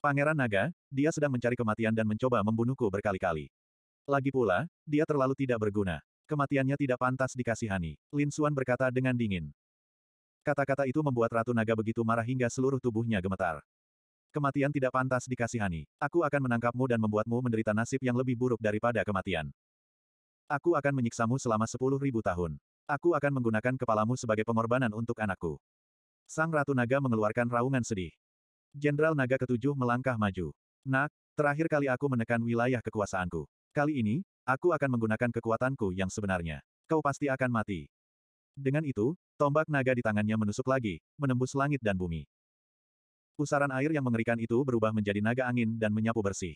Pangeran Naga, dia sedang mencari kematian dan mencoba membunuhku berkali-kali. Lagi pula, dia terlalu tidak berguna. Kematiannya tidak pantas dikasihani, Lin Xuan berkata dengan dingin. Kata-kata itu membuat Ratu Naga begitu marah hingga seluruh tubuhnya gemetar. Kematian tidak pantas dikasihani. Aku akan menangkapmu dan membuatmu menderita nasib yang lebih buruk daripada kematian. Aku akan menyiksamu selama sepuluh ribu tahun. Aku akan menggunakan kepalamu sebagai pengorbanan untuk anakku. Sang Ratu Naga mengeluarkan raungan sedih. Jenderal Naga ketujuh melangkah maju. Nak, terakhir kali aku menekan wilayah kekuasaanku. Kali ini, aku akan menggunakan kekuatanku yang sebenarnya. Kau pasti akan mati. Dengan itu, tombak naga di tangannya menusuk lagi, menembus langit dan bumi. Pusaran air yang mengerikan itu berubah menjadi naga angin dan menyapu bersih.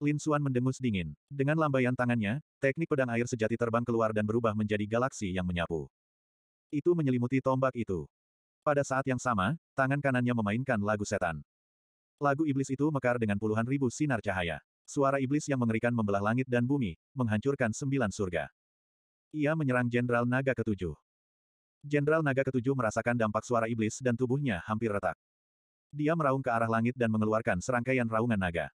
Lin Suan mendengus dingin. Dengan lambaian tangannya, teknik pedang air sejati terbang keluar dan berubah menjadi galaksi yang menyapu. Itu menyelimuti tombak itu. Pada saat yang sama, tangan kanannya memainkan lagu setan. Lagu iblis itu mekar dengan puluhan ribu sinar cahaya. Suara iblis yang mengerikan membelah langit dan bumi, menghancurkan sembilan surga. Ia menyerang Jenderal Naga ketujuh. Jenderal Naga ketujuh merasakan dampak suara iblis dan tubuhnya hampir retak. Dia meraung ke arah langit dan mengeluarkan serangkaian raungan naga.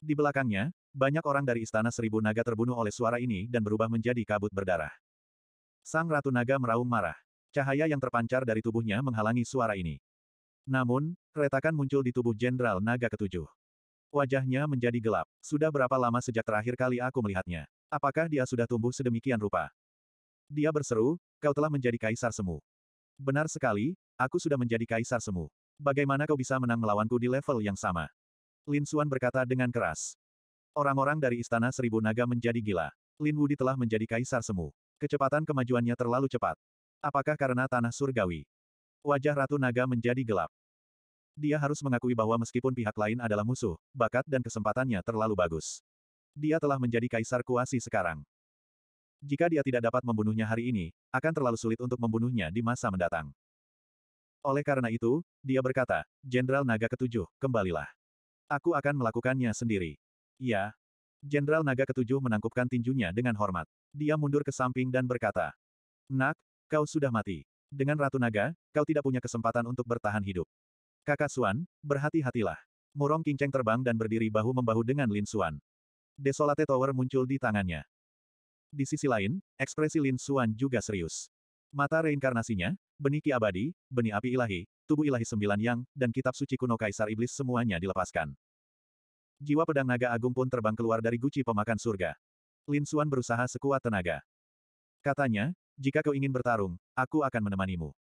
Di belakangnya, banyak orang dari istana seribu naga terbunuh oleh suara ini dan berubah menjadi kabut berdarah. Sang Ratu Naga meraung marah. Cahaya yang terpancar dari tubuhnya menghalangi suara ini. Namun, retakan muncul di tubuh Jenderal Naga Ketujuh. Wajahnya menjadi gelap. Sudah berapa lama sejak terakhir kali aku melihatnya? Apakah dia sudah tumbuh sedemikian rupa? Dia berseru, kau telah menjadi kaisar semu. Benar sekali, aku sudah menjadi kaisar semu. Bagaimana kau bisa menang melawanku di level yang sama? Lin Xuan berkata dengan keras. Orang-orang dari Istana Seribu Naga menjadi gila. Lin Wudi telah menjadi kaisar semu. Kecepatan kemajuannya terlalu cepat. Apakah karena tanah surgawi? Wajah Ratu Naga menjadi gelap. Dia harus mengakui bahwa meskipun pihak lain adalah musuh, bakat dan kesempatannya terlalu bagus. Dia telah menjadi kaisar kuasi sekarang. Jika dia tidak dapat membunuhnya hari ini, akan terlalu sulit untuk membunuhnya di masa mendatang. Oleh karena itu, dia berkata, Jenderal Naga Ketujuh, kembalilah. Aku akan melakukannya sendiri. Ya. Jenderal Naga Ketujuh menangkupkan tinjunya dengan hormat. Dia mundur ke samping dan berkata, Nak, Kau sudah mati. Dengan Ratu Naga, kau tidak punya kesempatan untuk bertahan hidup. Kakak Suan, berhati-hatilah. Murong Kinceng terbang dan berdiri bahu-membahu dengan Lin Suan. Desolate Tower muncul di tangannya. Di sisi lain, ekspresi Lin Suan juga serius. Mata reinkarnasinya, benih ki abadi, benih api ilahi, tubuh ilahi sembilan yang, dan kitab suci kuno Kaisar Iblis semuanya dilepaskan. Jiwa pedang naga agung pun terbang keluar dari guci pemakan surga. Lin Suan berusaha sekuat tenaga. Katanya, jika kau ingin bertarung, aku akan menemanimu.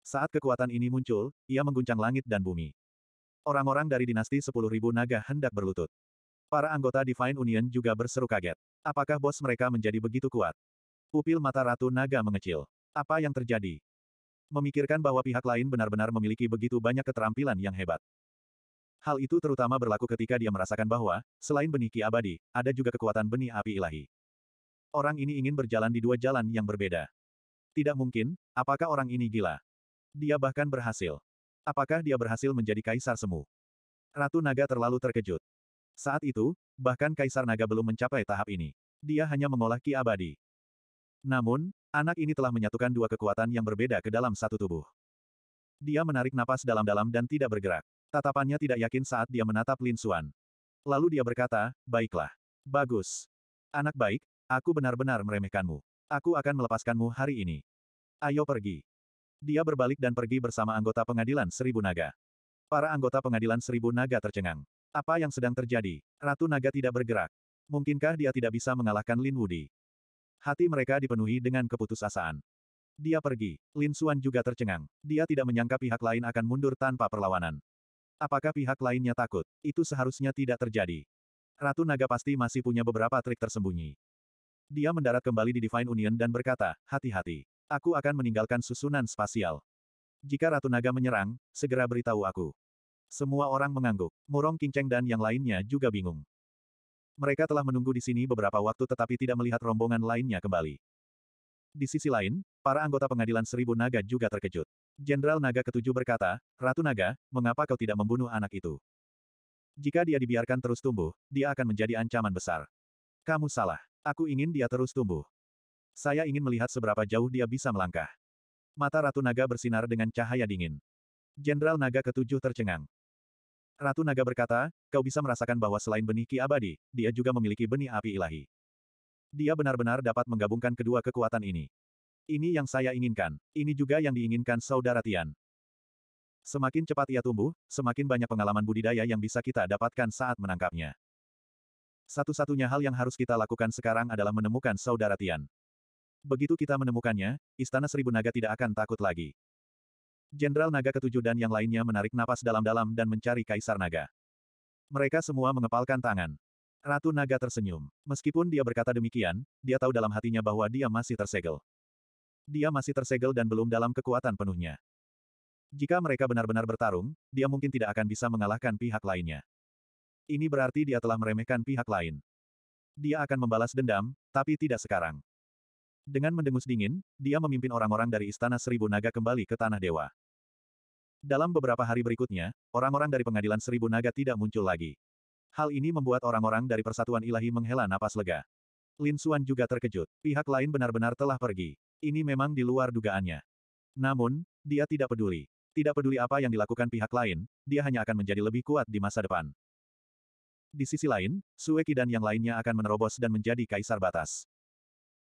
Saat kekuatan ini muncul, ia mengguncang langit dan bumi. Orang-orang dari dinasti 10.000 naga hendak berlutut. Para anggota Divine Union juga berseru kaget. Apakah bos mereka menjadi begitu kuat? Pupil mata Ratu Naga mengecil. Apa yang terjadi? Memikirkan bahwa pihak lain benar-benar memiliki begitu banyak keterampilan yang hebat. Hal itu terutama berlaku ketika dia merasakan bahwa, selain benih ki abadi, ada juga kekuatan benih api ilahi. Orang ini ingin berjalan di dua jalan yang berbeda. Tidak mungkin, apakah orang ini gila? Dia bahkan berhasil. Apakah dia berhasil menjadi kaisar semu? Ratu Naga terlalu terkejut. Saat itu, bahkan kaisar naga belum mencapai tahap ini. Dia hanya mengolah ki abadi. Namun, anak ini telah menyatukan dua kekuatan yang berbeda ke dalam satu tubuh. Dia menarik napas dalam-dalam dan tidak bergerak. Tatapannya tidak yakin saat dia menatap Lin Suan. Lalu dia berkata, baiklah. Bagus. Anak baik, Aku benar-benar meremehkanmu. Aku akan melepaskanmu hari ini. Ayo pergi. Dia berbalik dan pergi bersama anggota pengadilan Seribu Naga. Para anggota pengadilan Seribu Naga tercengang. Apa yang sedang terjadi? Ratu Naga tidak bergerak. Mungkinkah dia tidak bisa mengalahkan Lin Wudi? Hati mereka dipenuhi dengan keputusasaan. Dia pergi. Lin Xuan juga tercengang. Dia tidak menyangka pihak lain akan mundur tanpa perlawanan. Apakah pihak lainnya takut? Itu seharusnya tidak terjadi. Ratu Naga pasti masih punya beberapa trik tersembunyi. Dia mendarat kembali di Divine Union dan berkata, hati-hati. Aku akan meninggalkan susunan spasial. Jika Ratu Naga menyerang, segera beritahu aku. Semua orang mengangguk. Murong Kingceng dan yang lainnya juga bingung. Mereka telah menunggu di sini beberapa waktu tetapi tidak melihat rombongan lainnya kembali. Di sisi lain, para anggota pengadilan Seribu Naga juga terkejut. Jenderal Naga ketujuh berkata, Ratu Naga, mengapa kau tidak membunuh anak itu? Jika dia dibiarkan terus tumbuh, dia akan menjadi ancaman besar. Kamu salah. Aku ingin dia terus tumbuh. Saya ingin melihat seberapa jauh dia bisa melangkah. Mata Ratu Naga bersinar dengan cahaya dingin. Jenderal Naga ketujuh tercengang. Ratu Naga berkata, kau bisa merasakan bahwa selain benih ki abadi, dia juga memiliki benih api ilahi. Dia benar-benar dapat menggabungkan kedua kekuatan ini. Ini yang saya inginkan. Ini juga yang diinginkan Saudara Tian. Semakin cepat ia tumbuh, semakin banyak pengalaman budidaya yang bisa kita dapatkan saat menangkapnya. Satu-satunya hal yang harus kita lakukan sekarang adalah menemukan saudara Tian. Begitu kita menemukannya, Istana Seribu Naga tidak akan takut lagi. Jenderal Naga ketujuh dan yang lainnya menarik napas dalam-dalam dan mencari Kaisar Naga. Mereka semua mengepalkan tangan. Ratu Naga tersenyum. Meskipun dia berkata demikian, dia tahu dalam hatinya bahwa dia masih tersegel. Dia masih tersegel dan belum dalam kekuatan penuhnya. Jika mereka benar-benar bertarung, dia mungkin tidak akan bisa mengalahkan pihak lainnya. Ini berarti dia telah meremehkan pihak lain. Dia akan membalas dendam, tapi tidak sekarang. Dengan mendengus dingin, dia memimpin orang-orang dari Istana Seribu Naga kembali ke Tanah Dewa. Dalam beberapa hari berikutnya, orang-orang dari pengadilan Seribu Naga tidak muncul lagi. Hal ini membuat orang-orang dari Persatuan Ilahi menghela napas lega. Lin Xuan juga terkejut. Pihak lain benar-benar telah pergi. Ini memang di luar dugaannya. Namun, dia tidak peduli. Tidak peduli apa yang dilakukan pihak lain, dia hanya akan menjadi lebih kuat di masa depan. Di sisi lain, Sueki dan yang lainnya akan menerobos dan menjadi kaisar batas.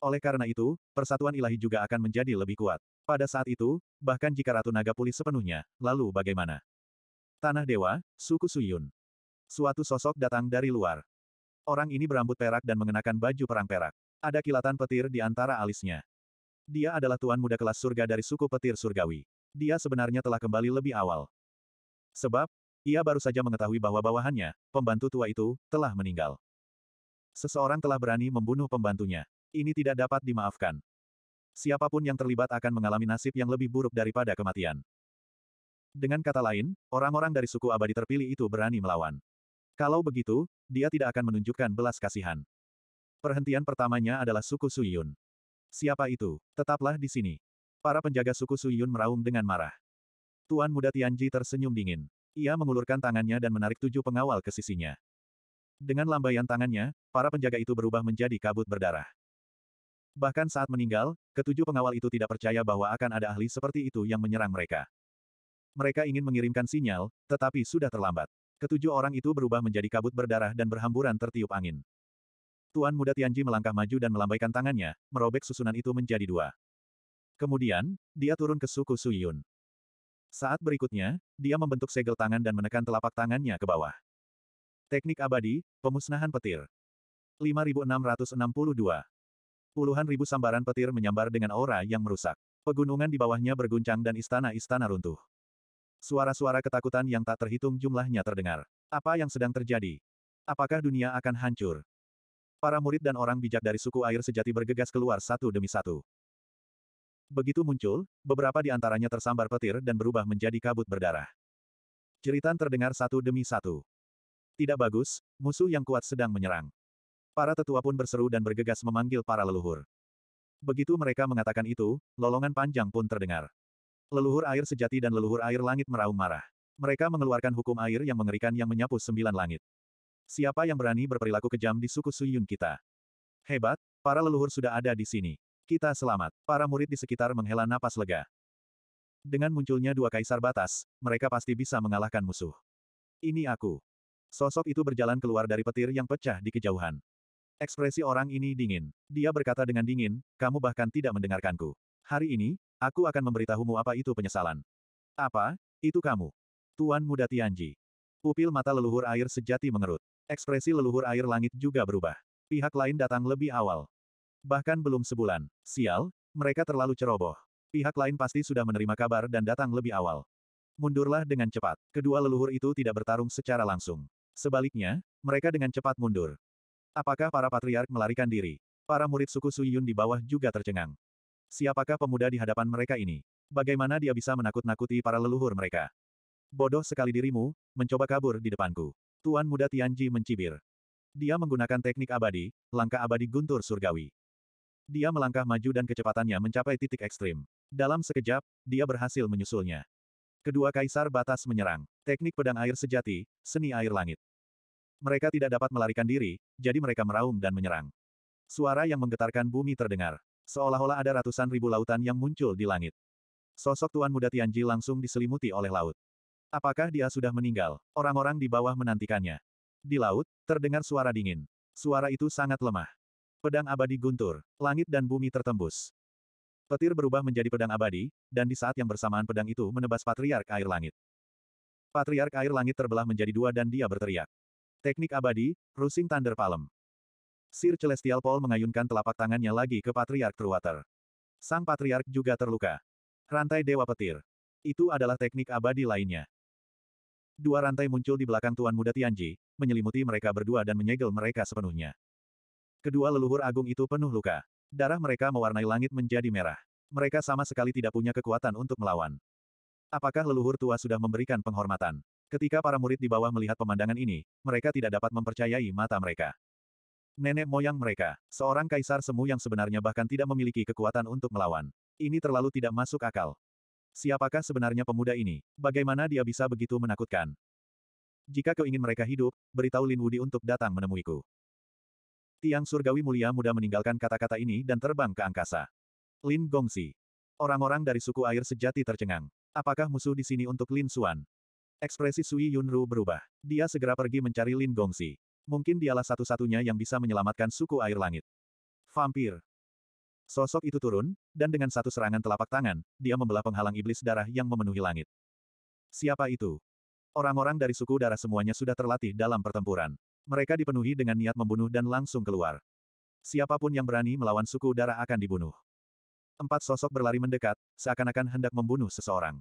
Oleh karena itu, persatuan ilahi juga akan menjadi lebih kuat. Pada saat itu, bahkan jika Ratu Naga pulih sepenuhnya, lalu bagaimana? Tanah Dewa, suku Suyun. Suatu sosok datang dari luar. Orang ini berambut perak dan mengenakan baju perang perak. Ada kilatan petir di antara alisnya. Dia adalah tuan muda kelas surga dari suku petir surgawi. Dia sebenarnya telah kembali lebih awal. Sebab, ia baru saja mengetahui bahwa bawahannya, pembantu tua itu, telah meninggal. Seseorang telah berani membunuh pembantunya. Ini tidak dapat dimaafkan. Siapapun yang terlibat akan mengalami nasib yang lebih buruk daripada kematian. Dengan kata lain, orang-orang dari suku abadi terpilih itu berani melawan. Kalau begitu, dia tidak akan menunjukkan belas kasihan. Perhentian pertamanya adalah suku Suyun. Siapa itu? Tetaplah di sini. Para penjaga suku Suyun meraung dengan marah. Tuan muda Tianji tersenyum dingin. Ia mengulurkan tangannya dan menarik tujuh pengawal ke sisinya. Dengan lambaian tangannya, para penjaga itu berubah menjadi kabut berdarah. Bahkan saat meninggal, ketujuh pengawal itu tidak percaya bahwa akan ada ahli seperti itu yang menyerang mereka. Mereka ingin mengirimkan sinyal, tetapi sudah terlambat. Ketujuh orang itu berubah menjadi kabut berdarah dan berhamburan tertiup angin. Tuan muda Tianji melangkah maju dan melambaikan tangannya, merobek susunan itu menjadi dua. Kemudian, dia turun ke suku Suyun. Saat berikutnya, dia membentuk segel tangan dan menekan telapak tangannya ke bawah. Teknik abadi, pemusnahan petir. 5662. Puluhan ribu sambaran petir menyambar dengan aura yang merusak. Pegunungan di bawahnya berguncang dan istana-istana runtuh. Suara-suara ketakutan yang tak terhitung jumlahnya terdengar. Apa yang sedang terjadi? Apakah dunia akan hancur? Para murid dan orang bijak dari suku air sejati bergegas keluar satu demi satu. Begitu muncul, beberapa di antaranya tersambar petir dan berubah menjadi kabut berdarah. Cerita terdengar satu demi satu. Tidak bagus, musuh yang kuat sedang menyerang. Para tetua pun berseru dan bergegas memanggil para leluhur. Begitu mereka mengatakan itu, lolongan panjang pun terdengar. Leluhur air sejati dan leluhur air langit meraung marah. Mereka mengeluarkan hukum air yang mengerikan yang menyapu sembilan langit. Siapa yang berani berperilaku kejam di suku Suyun kita? Hebat, para leluhur sudah ada di sini. Kita selamat. Para murid di sekitar menghela napas lega. Dengan munculnya dua kaisar batas, mereka pasti bisa mengalahkan musuh. Ini aku. Sosok itu berjalan keluar dari petir yang pecah di kejauhan. Ekspresi orang ini dingin. Dia berkata dengan dingin, kamu bahkan tidak mendengarkanku. Hari ini, aku akan memberitahumu apa itu penyesalan. Apa? Itu kamu. Tuan Muda Tianji. Pupil mata leluhur air sejati mengerut. Ekspresi leluhur air langit juga berubah. Pihak lain datang lebih awal. Bahkan belum sebulan. Sial, mereka terlalu ceroboh. Pihak lain pasti sudah menerima kabar dan datang lebih awal. Mundurlah dengan cepat. Kedua leluhur itu tidak bertarung secara langsung. Sebaliknya, mereka dengan cepat mundur. Apakah para patriark melarikan diri? Para murid suku Suyun di bawah juga tercengang. Siapakah pemuda di hadapan mereka ini? Bagaimana dia bisa menakut-nakuti para leluhur mereka? Bodoh sekali dirimu, mencoba kabur di depanku. Tuan muda Tianji mencibir. Dia menggunakan teknik abadi, langkah abadi guntur surgawi. Dia melangkah maju dan kecepatannya mencapai titik ekstrim. Dalam sekejap, dia berhasil menyusulnya. Kedua kaisar batas menyerang. Teknik pedang air sejati, seni air langit. Mereka tidak dapat melarikan diri, jadi mereka meraung dan menyerang. Suara yang menggetarkan bumi terdengar. Seolah-olah ada ratusan ribu lautan yang muncul di langit. Sosok Tuan Muda Tianji langsung diselimuti oleh laut. Apakah dia sudah meninggal? Orang-orang di bawah menantikannya. Di laut, terdengar suara dingin. Suara itu sangat lemah. Pedang abadi guntur, langit dan bumi tertembus. Petir berubah menjadi pedang abadi, dan di saat yang bersamaan pedang itu menebas Patriark Air Langit. Patriark Air Langit terbelah menjadi dua dan dia berteriak. Teknik abadi, Rusing Thunder Palm. Sir Celestial Paul mengayunkan telapak tangannya lagi ke Patriark Truwater. Sang Patriark juga terluka. Rantai Dewa Petir. Itu adalah teknik abadi lainnya. Dua rantai muncul di belakang Tuan Muda Tianji, menyelimuti mereka berdua dan menyegel mereka sepenuhnya. Kedua leluhur agung itu penuh luka. Darah mereka mewarnai langit menjadi merah. Mereka sama sekali tidak punya kekuatan untuk melawan. Apakah leluhur tua sudah memberikan penghormatan? Ketika para murid di bawah melihat pemandangan ini, mereka tidak dapat mempercayai mata mereka. Nenek moyang mereka, seorang kaisar semu yang sebenarnya bahkan tidak memiliki kekuatan untuk melawan. Ini terlalu tidak masuk akal. Siapakah sebenarnya pemuda ini? Bagaimana dia bisa begitu menakutkan? Jika kau ingin mereka hidup, beritahu Lin Wudi untuk datang menemuiku. Tiang surgawi mulia muda meninggalkan kata-kata ini dan terbang ke angkasa. Lin Gongxi. Orang-orang dari suku air sejati tercengang. Apakah musuh di sini untuk Lin Xuan? Ekspresi Sui Yunru berubah. Dia segera pergi mencari Lin Gongxi. Mungkin dialah satu-satunya yang bisa menyelamatkan suku air langit. Vampir. Sosok itu turun, dan dengan satu serangan telapak tangan, dia membelah penghalang iblis darah yang memenuhi langit. Siapa itu? Orang-orang dari suku darah semuanya sudah terlatih dalam pertempuran. Mereka dipenuhi dengan niat membunuh dan langsung keluar. Siapapun yang berani melawan suku darah akan dibunuh. Empat sosok berlari mendekat, seakan-akan hendak membunuh seseorang.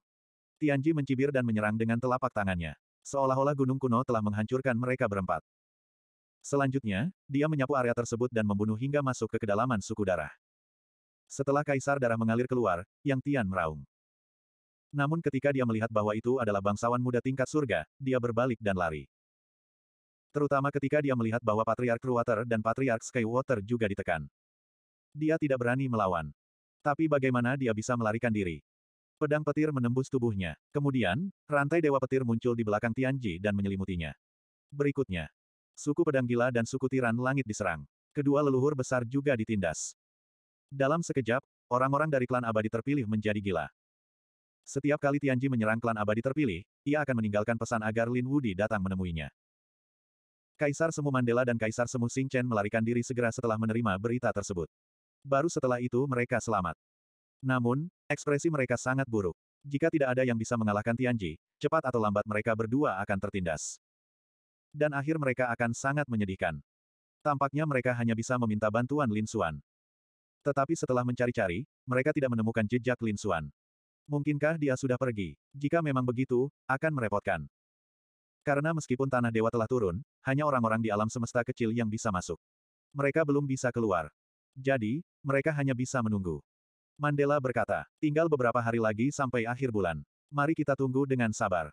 Tianji mencibir dan menyerang dengan telapak tangannya. Seolah-olah gunung kuno telah menghancurkan mereka berempat. Selanjutnya, dia menyapu area tersebut dan membunuh hingga masuk ke kedalaman suku darah. Setelah kaisar darah mengalir keluar, Yang Tian meraung. Namun ketika dia melihat bahwa itu adalah bangsawan muda tingkat surga, dia berbalik dan lari. Terutama ketika dia melihat bahwa Patriark Water dan Patriark Skywater juga ditekan. Dia tidak berani melawan. Tapi bagaimana dia bisa melarikan diri? Pedang petir menembus tubuhnya. Kemudian, rantai dewa petir muncul di belakang Tianji dan menyelimutinya. Berikutnya, suku pedang gila dan suku tiran langit diserang. Kedua leluhur besar juga ditindas. Dalam sekejap, orang-orang dari klan abadi terpilih menjadi gila. Setiap kali Tianji menyerang klan abadi terpilih, ia akan meninggalkan pesan agar Lin Wudi datang menemuinya. Kaisar Semu Mandela dan Kaisar Semu Sing Chen melarikan diri segera setelah menerima berita tersebut. Baru setelah itu mereka selamat. Namun, ekspresi mereka sangat buruk. Jika tidak ada yang bisa mengalahkan Tianji, cepat atau lambat mereka berdua akan tertindas. Dan akhir mereka akan sangat menyedihkan. Tampaknya mereka hanya bisa meminta bantuan Lin Xuan. Tetapi setelah mencari-cari, mereka tidak menemukan jejak Lin Xuan. Mungkinkah dia sudah pergi? Jika memang begitu, akan merepotkan. Karena meskipun tanah dewa telah turun, hanya orang-orang di alam semesta kecil yang bisa masuk. Mereka belum bisa keluar. Jadi, mereka hanya bisa menunggu. Mandela berkata, tinggal beberapa hari lagi sampai akhir bulan. Mari kita tunggu dengan sabar.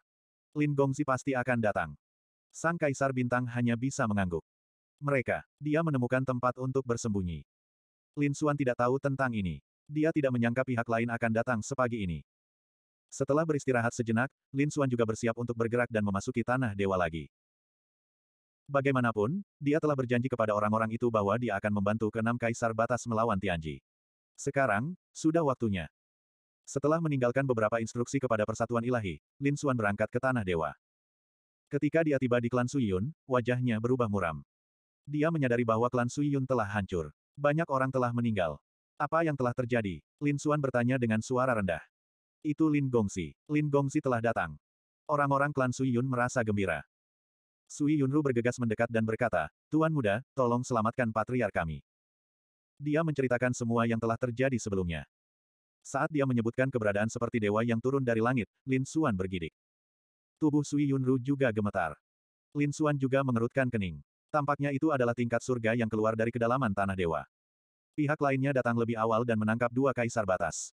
Lin Gongzi pasti akan datang. Sang Kaisar Bintang hanya bisa mengangguk. Mereka, dia menemukan tempat untuk bersembunyi. Lin Xuan tidak tahu tentang ini. Dia tidak menyangka pihak lain akan datang sepagi ini. Setelah beristirahat sejenak, Lin Xuan juga bersiap untuk bergerak dan memasuki tanah dewa lagi. Bagaimanapun, dia telah berjanji kepada orang-orang itu bahwa dia akan membantu keenam kaisar batas melawan Tianji. Sekarang, sudah waktunya. Setelah meninggalkan beberapa instruksi kepada persatuan ilahi, Lin Xuan berangkat ke tanah dewa. Ketika dia tiba di klan Suyun, wajahnya berubah muram. Dia menyadari bahwa klan Suyun telah hancur. Banyak orang telah meninggal. Apa yang telah terjadi? Lin Xuan bertanya dengan suara rendah. Itu Lin Gongsi. Lin Gongsi telah datang. Orang-orang klan Sui Yun merasa gembira. Sui Yunru bergegas mendekat dan berkata, Tuan muda, tolong selamatkan patriar kami. Dia menceritakan semua yang telah terjadi sebelumnya. Saat dia menyebutkan keberadaan seperti dewa yang turun dari langit, Lin Suan bergidik. Tubuh Sui Yunru juga gemetar. Lin Suan juga mengerutkan kening. Tampaknya itu adalah tingkat surga yang keluar dari kedalaman tanah dewa. Pihak lainnya datang lebih awal dan menangkap dua kaisar batas.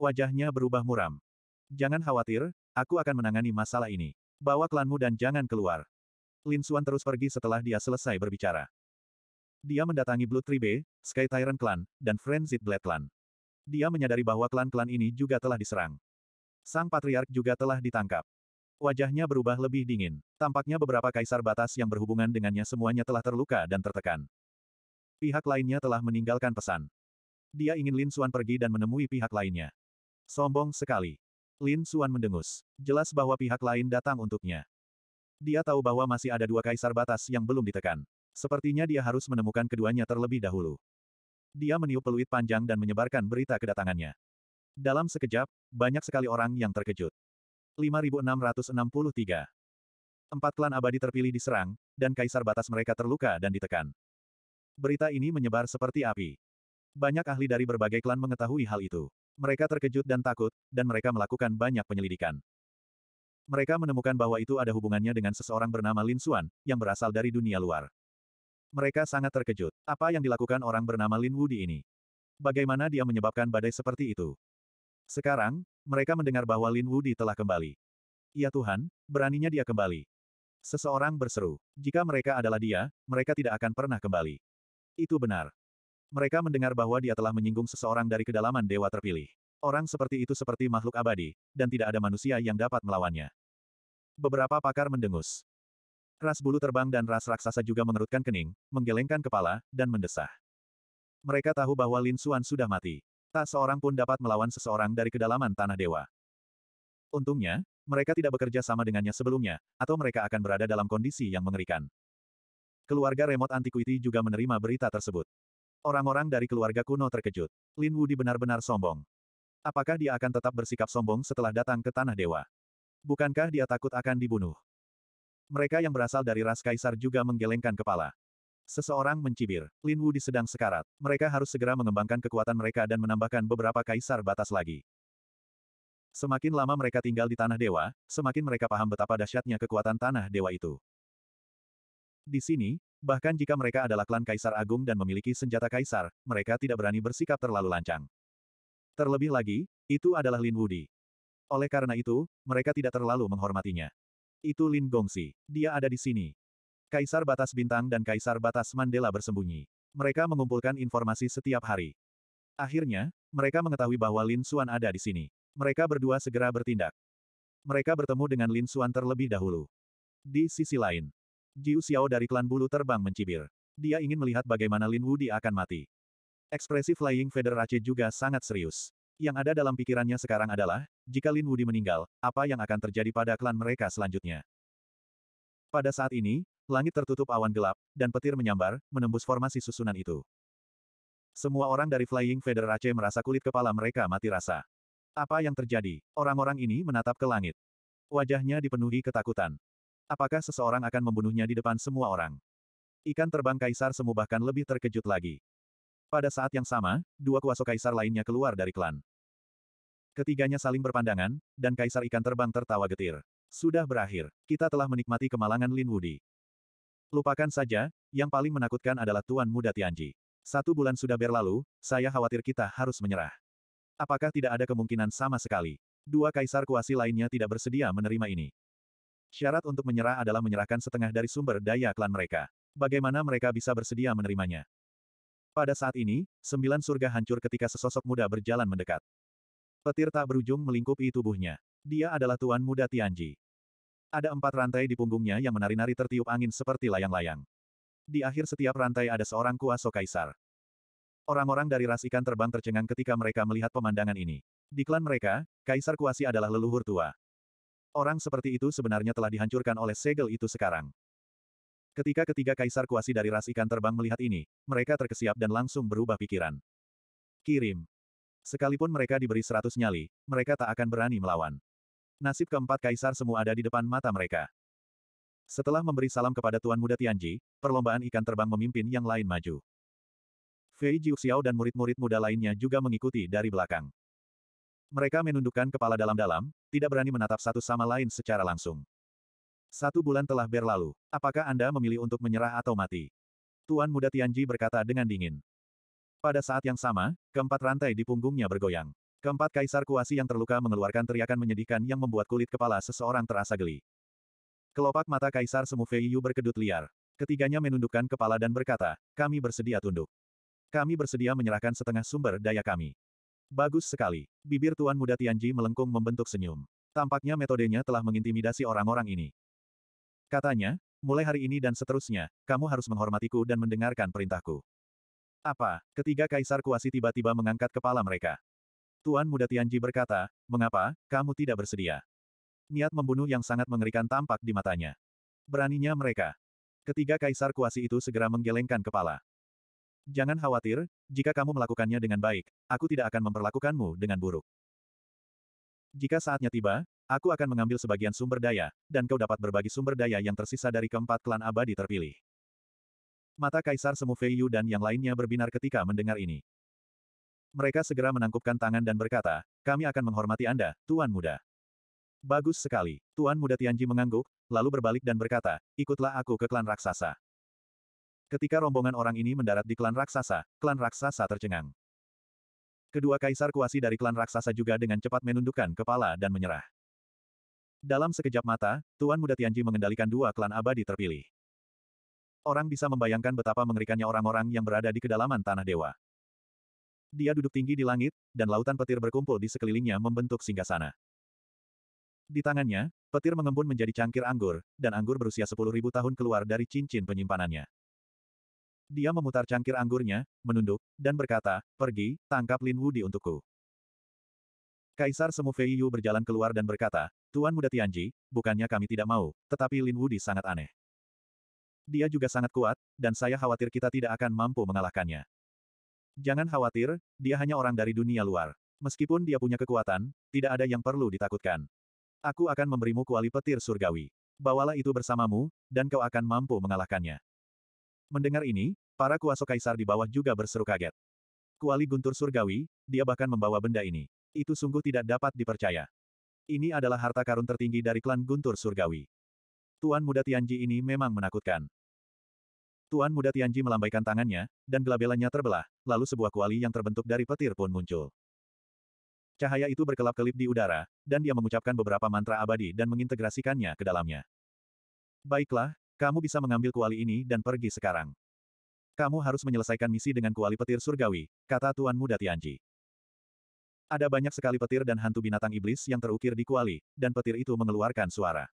Wajahnya berubah muram. Jangan khawatir, aku akan menangani masalah ini. Bawa klanmu dan jangan keluar. Lin Xuan terus pergi setelah dia selesai berbicara. Dia mendatangi Blue Tree Sky Tyrant Clan, dan Frenzied Blade Clan. Dia menyadari bahwa klan-klan ini juga telah diserang. Sang Patriark juga telah ditangkap. Wajahnya berubah lebih dingin. Tampaknya beberapa kaisar batas yang berhubungan dengannya semuanya telah terluka dan tertekan. Pihak lainnya telah meninggalkan pesan. Dia ingin Lin Xuan pergi dan menemui pihak lainnya. Sombong sekali. Lin Suan mendengus. Jelas bahwa pihak lain datang untuknya. Dia tahu bahwa masih ada dua kaisar batas yang belum ditekan. Sepertinya dia harus menemukan keduanya terlebih dahulu. Dia meniup peluit panjang dan menyebarkan berita kedatangannya. Dalam sekejap, banyak sekali orang yang terkejut. 5663. Empat klan abadi terpilih diserang, dan kaisar batas mereka terluka dan ditekan. Berita ini menyebar seperti api. Banyak ahli dari berbagai klan mengetahui hal itu. Mereka terkejut dan takut, dan mereka melakukan banyak penyelidikan. Mereka menemukan bahwa itu ada hubungannya dengan seseorang bernama Lin Xuan, yang berasal dari dunia luar. Mereka sangat terkejut. Apa yang dilakukan orang bernama Lin Wudi ini? Bagaimana dia menyebabkan badai seperti itu? Sekarang, mereka mendengar bahwa Lin Wudi telah kembali. Ya Tuhan, beraninya dia kembali. Seseorang berseru, jika mereka adalah dia, mereka tidak akan pernah kembali. Itu benar. Mereka mendengar bahwa dia telah menyinggung seseorang dari kedalaman dewa terpilih. Orang seperti itu seperti makhluk abadi, dan tidak ada manusia yang dapat melawannya. Beberapa pakar mendengus. Ras bulu terbang dan ras raksasa juga mengerutkan kening, menggelengkan kepala, dan mendesah. Mereka tahu bahwa Lin Suan sudah mati. Tak seorang pun dapat melawan seseorang dari kedalaman tanah dewa. Untungnya, mereka tidak bekerja sama dengannya sebelumnya, atau mereka akan berada dalam kondisi yang mengerikan. Keluarga remote antiquity juga menerima berita tersebut. Orang-orang dari keluarga kuno terkejut. Lin Wudi benar-benar sombong. Apakah dia akan tetap bersikap sombong setelah datang ke Tanah Dewa? Bukankah dia takut akan dibunuh? Mereka yang berasal dari ras kaisar juga menggelengkan kepala. Seseorang mencibir, Lin Wudi sedang sekarat. Mereka harus segera mengembangkan kekuatan mereka dan menambahkan beberapa kaisar batas lagi. Semakin lama mereka tinggal di Tanah Dewa, semakin mereka paham betapa dahsyatnya kekuatan Tanah Dewa itu. Di sini, Bahkan jika mereka adalah klan Kaisar Agung dan memiliki senjata Kaisar, mereka tidak berani bersikap terlalu lancang. Terlebih lagi, itu adalah Lin Wudi. Oleh karena itu, mereka tidak terlalu menghormatinya. Itu Lin Gongsi. Dia ada di sini. Kaisar Batas Bintang dan Kaisar Batas Mandela bersembunyi. Mereka mengumpulkan informasi setiap hari. Akhirnya, mereka mengetahui bahwa Lin Xuan ada di sini. Mereka berdua segera bertindak. Mereka bertemu dengan Lin Xuan terlebih dahulu. Di sisi lain, Jiu Xiao dari klan bulu terbang mencibir. Dia ingin melihat bagaimana Lin Wudi akan mati. Ekspresi Flying Feather Rache juga sangat serius. Yang ada dalam pikirannya sekarang adalah, jika Lin Wudi meninggal, apa yang akan terjadi pada klan mereka selanjutnya. Pada saat ini, langit tertutup awan gelap, dan petir menyambar, menembus formasi susunan itu. Semua orang dari Flying Feather Rache merasa kulit kepala mereka mati rasa. Apa yang terjadi? Orang-orang ini menatap ke langit. Wajahnya dipenuhi ketakutan. Apakah seseorang akan membunuhnya di depan semua orang? Ikan terbang kaisar semu bahkan lebih terkejut lagi. Pada saat yang sama, dua kuasa kaisar lainnya keluar dari klan. Ketiganya saling berpandangan, dan kaisar ikan terbang tertawa getir. Sudah berakhir, kita telah menikmati kemalangan Lin Wudi. Lupakan saja, yang paling menakutkan adalah Tuan Muda Tianji. Satu bulan sudah berlalu, saya khawatir kita harus menyerah. Apakah tidak ada kemungkinan sama sekali? Dua kaisar kuasi lainnya tidak bersedia menerima ini. Syarat untuk menyerah adalah menyerahkan setengah dari sumber daya klan mereka. Bagaimana mereka bisa bersedia menerimanya? Pada saat ini, sembilan surga hancur ketika sesosok muda berjalan mendekat. Petir tak berujung melingkupi tubuhnya. Dia adalah tuan muda Tianji. Ada empat rantai di punggungnya yang menari-nari tertiup angin seperti layang-layang. Di akhir setiap rantai ada seorang kuasa kaisar. Orang-orang dari ras ikan terbang tercengang ketika mereka melihat pemandangan ini. Di klan mereka, Kaisar Kuasi adalah leluhur tua. Orang seperti itu sebenarnya telah dihancurkan oleh segel itu sekarang. Ketika ketiga kaisar kuasi dari ras ikan terbang melihat ini, mereka terkesiap dan langsung berubah pikiran. Kirim. Sekalipun mereka diberi seratus nyali, mereka tak akan berani melawan. Nasib keempat kaisar semua ada di depan mata mereka. Setelah memberi salam kepada Tuan Muda Tianji, perlombaan ikan terbang memimpin yang lain maju. Fei Jiuxiao dan murid-murid muda lainnya juga mengikuti dari belakang. Mereka menundukkan kepala dalam-dalam, tidak berani menatap satu sama lain secara langsung. Satu bulan telah berlalu. Apakah Anda memilih untuk menyerah atau mati? Tuan muda Tianji berkata dengan dingin. Pada saat yang sama, keempat rantai di punggungnya bergoyang. Keempat kaisar kuasi yang terluka mengeluarkan teriakan menyedihkan yang membuat kulit kepala seseorang terasa geli. Kelopak mata kaisar semu Feiyu berkedut liar. Ketiganya menundukkan kepala dan berkata, kami bersedia tunduk. Kami bersedia menyerahkan setengah sumber daya kami. Bagus sekali. Bibir Tuan Muda Tianji melengkung membentuk senyum. Tampaknya metodenya telah mengintimidasi orang-orang ini. Katanya, mulai hari ini dan seterusnya, kamu harus menghormatiku dan mendengarkan perintahku. Apa? Ketiga kaisar kuasi tiba-tiba mengangkat kepala mereka. Tuan Muda Tianji berkata, mengapa, kamu tidak bersedia? Niat membunuh yang sangat mengerikan tampak di matanya. Beraninya mereka. Ketiga kaisar kuasi itu segera menggelengkan kepala. Jangan khawatir, jika kamu melakukannya dengan baik, aku tidak akan memperlakukanmu dengan buruk. Jika saatnya tiba, aku akan mengambil sebagian sumber daya, dan kau dapat berbagi sumber daya yang tersisa dari keempat klan abadi terpilih. Mata Kaisar Semu Feiyu dan yang lainnya berbinar ketika mendengar ini. Mereka segera menangkupkan tangan dan berkata, kami akan menghormati Anda, Tuan Muda. Bagus sekali. Tuan Muda Tianji mengangguk, lalu berbalik dan berkata, ikutlah aku ke klan raksasa. Ketika rombongan orang ini mendarat di klan raksasa, klan raksasa tercengang. Kedua kaisar kuasi dari klan raksasa juga dengan cepat menundukkan kepala dan menyerah. Dalam sekejap mata, Tuan Muda Tianji mengendalikan dua klan abadi terpilih. Orang bisa membayangkan betapa mengerikannya orang-orang yang berada di kedalaman tanah dewa. Dia duduk tinggi di langit, dan lautan petir berkumpul di sekelilingnya membentuk singgasana. Di tangannya, petir mengembun menjadi cangkir anggur, dan anggur berusia 10.000 tahun keluar dari cincin penyimpanannya. Dia memutar cangkir anggurnya, menunduk, dan berkata, pergi, tangkap Lin Wudi untukku. Kaisar Semu Fei Yu berjalan keluar dan berkata, Tuan Muda Tianji, bukannya kami tidak mau, tetapi Lin Wudi sangat aneh. Dia juga sangat kuat, dan saya khawatir kita tidak akan mampu mengalahkannya. Jangan khawatir, dia hanya orang dari dunia luar. Meskipun dia punya kekuatan, tidak ada yang perlu ditakutkan. Aku akan memberimu kuali petir surgawi. Bawalah itu bersamamu, dan kau akan mampu mengalahkannya. Mendengar ini, para kuasa kaisar di bawah juga berseru kaget. Kuali guntur surgawi, dia bahkan membawa benda ini. Itu sungguh tidak dapat dipercaya. Ini adalah harta karun tertinggi dari klan guntur surgawi. Tuan muda Tianji ini memang menakutkan. Tuan muda Tianji melambaikan tangannya, dan gelabelannya terbelah, lalu sebuah kuali yang terbentuk dari petir pun muncul. Cahaya itu berkelap-kelip di udara, dan dia mengucapkan beberapa mantra abadi dan mengintegrasikannya ke dalamnya. Baiklah, kamu bisa mengambil kuali ini dan pergi sekarang. Kamu harus menyelesaikan misi dengan kuali petir surgawi, kata Tuan Muda Tianji. Ada banyak sekali petir dan hantu binatang iblis yang terukir di kuali, dan petir itu mengeluarkan suara.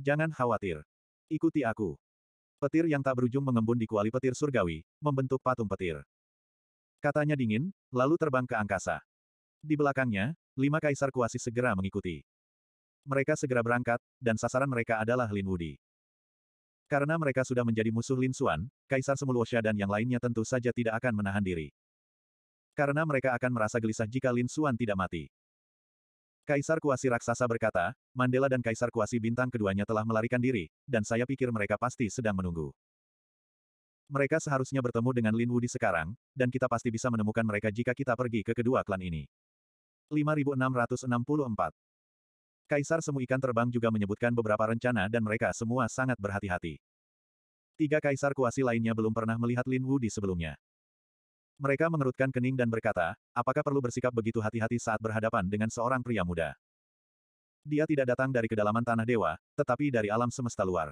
Jangan khawatir. Ikuti aku. Petir yang tak berujung mengembun di kuali petir surgawi, membentuk patung petir. Katanya dingin, lalu terbang ke angkasa. Di belakangnya, lima kaisar kuasi segera mengikuti. Mereka segera berangkat, dan sasaran mereka adalah Lin Wudi. Karena mereka sudah menjadi musuh Lin Xuan, Kaisar Semulwosha dan yang lainnya tentu saja tidak akan menahan diri. Karena mereka akan merasa gelisah jika Lin Xuan tidak mati. Kaisar Kuasi Raksasa berkata, Mandela dan Kaisar Kuasi Bintang keduanya telah melarikan diri, dan saya pikir mereka pasti sedang menunggu. Mereka seharusnya bertemu dengan Lin Wudi sekarang, dan kita pasti bisa menemukan mereka jika kita pergi ke kedua klan ini. 5664 Kaisar Semu Ikan Terbang juga menyebutkan beberapa rencana dan mereka semua sangat berhati-hati. Tiga kaisar kuasi lainnya belum pernah melihat Lin Wu di sebelumnya. Mereka mengerutkan kening dan berkata, apakah perlu bersikap begitu hati-hati saat berhadapan dengan seorang pria muda? Dia tidak datang dari kedalaman tanah dewa, tetapi dari alam semesta luar.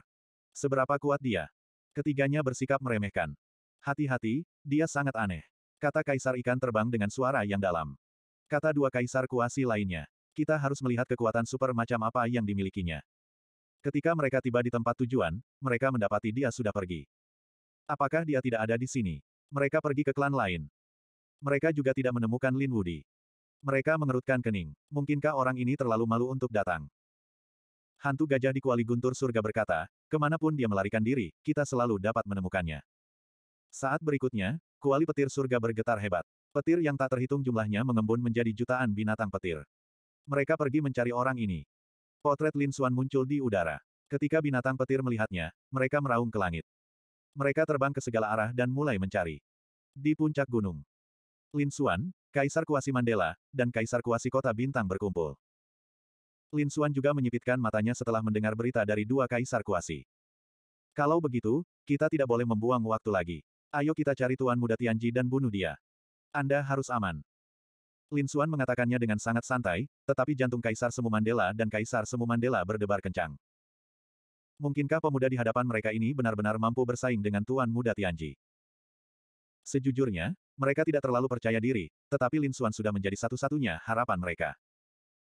Seberapa kuat dia? Ketiganya bersikap meremehkan. Hati-hati, dia sangat aneh. Kata kaisar ikan terbang dengan suara yang dalam. Kata dua kaisar kuasi lainnya kita harus melihat kekuatan super macam apa yang dimilikinya. Ketika mereka tiba di tempat tujuan, mereka mendapati dia sudah pergi. Apakah dia tidak ada di sini? Mereka pergi ke klan lain. Mereka juga tidak menemukan Lin Wudi. Mereka mengerutkan kening. Mungkinkah orang ini terlalu malu untuk datang? Hantu gajah di kuali guntur surga berkata, kemanapun dia melarikan diri, kita selalu dapat menemukannya. Saat berikutnya, kuali petir surga bergetar hebat. Petir yang tak terhitung jumlahnya mengembun menjadi jutaan binatang petir. Mereka pergi mencari orang ini. Potret Lin Xuan muncul di udara. Ketika binatang petir melihatnya, mereka meraung ke langit. Mereka terbang ke segala arah dan mulai mencari. Di puncak gunung. Lin Xuan, Kaisar Kuasi Mandela, dan Kaisar Kuasi Kota Bintang berkumpul. Lin Xuan juga menyipitkan matanya setelah mendengar berita dari dua Kaisar Kuasi. Kalau begitu, kita tidak boleh membuang waktu lagi. Ayo kita cari Tuan Muda Tianji dan bunuh dia. Anda harus aman. Lin Xuan mengatakannya dengan sangat santai, tetapi jantung Kaisar Semu Mandela dan Kaisar Semu Mandela berdebar kencang. Mungkinkah pemuda di hadapan mereka ini benar-benar mampu bersaing dengan Tuan Muda Tianji? Sejujurnya, mereka tidak terlalu percaya diri, tetapi Lin Xuan sudah menjadi satu-satunya harapan mereka.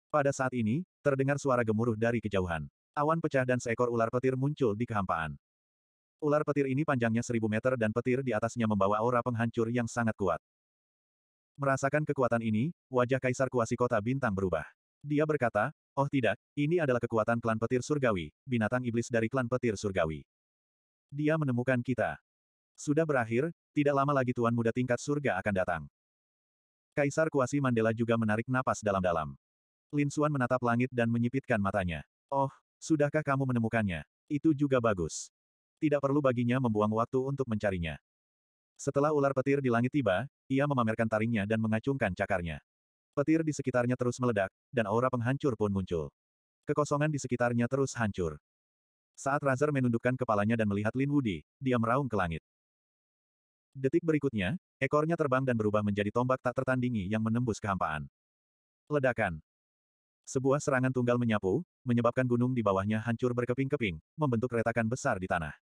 Pada saat ini, terdengar suara gemuruh dari kejauhan. Awan pecah dan seekor ular petir muncul di kehampaan. Ular petir ini panjangnya seribu meter dan petir di atasnya membawa aura penghancur yang sangat kuat. Merasakan kekuatan ini, wajah Kaisar Kuasi Kota Bintang berubah. Dia berkata, oh tidak, ini adalah kekuatan klan petir surgawi, binatang iblis dari klan petir surgawi. Dia menemukan kita. Sudah berakhir, tidak lama lagi Tuan Muda tingkat surga akan datang. Kaisar Kuasi Mandela juga menarik napas dalam-dalam. Lin Suan menatap langit dan menyipitkan matanya. Oh, sudahkah kamu menemukannya? Itu juga bagus. Tidak perlu baginya membuang waktu untuk mencarinya. Setelah ular petir di langit tiba, ia memamerkan taringnya dan mengacungkan cakarnya. Petir di sekitarnya terus meledak, dan aura penghancur pun muncul. Kekosongan di sekitarnya terus hancur. Saat Razer menundukkan kepalanya dan melihat Lin Wudi, dia meraung ke langit. Detik berikutnya, ekornya terbang dan berubah menjadi tombak tak tertandingi yang menembus kehampaan. Ledakan. Sebuah serangan tunggal menyapu, menyebabkan gunung di bawahnya hancur berkeping-keping, membentuk retakan besar di tanah.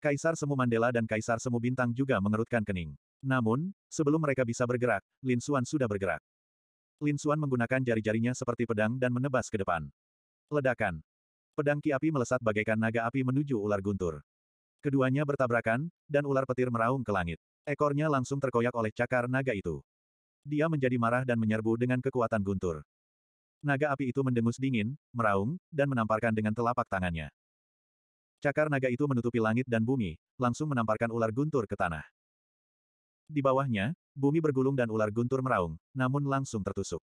Kaisar Semu Mandela dan Kaisar Semu Bintang juga mengerutkan kening. Namun, sebelum mereka bisa bergerak, Lin Xuan sudah bergerak. Lin Xuan menggunakan jari-jarinya seperti pedang dan menebas ke depan. Ledakan. Pedang ki api melesat bagaikan naga api menuju ular guntur. Keduanya bertabrakan, dan ular petir meraung ke langit. Ekornya langsung terkoyak oleh cakar naga itu. Dia menjadi marah dan menyerbu dengan kekuatan guntur. Naga api itu mendengus dingin, meraung, dan menamparkan dengan telapak tangannya. Cakar naga itu menutupi langit dan bumi, langsung menamparkan ular guntur ke tanah. Di bawahnya, bumi bergulung dan ular guntur meraung, namun langsung tertusuk.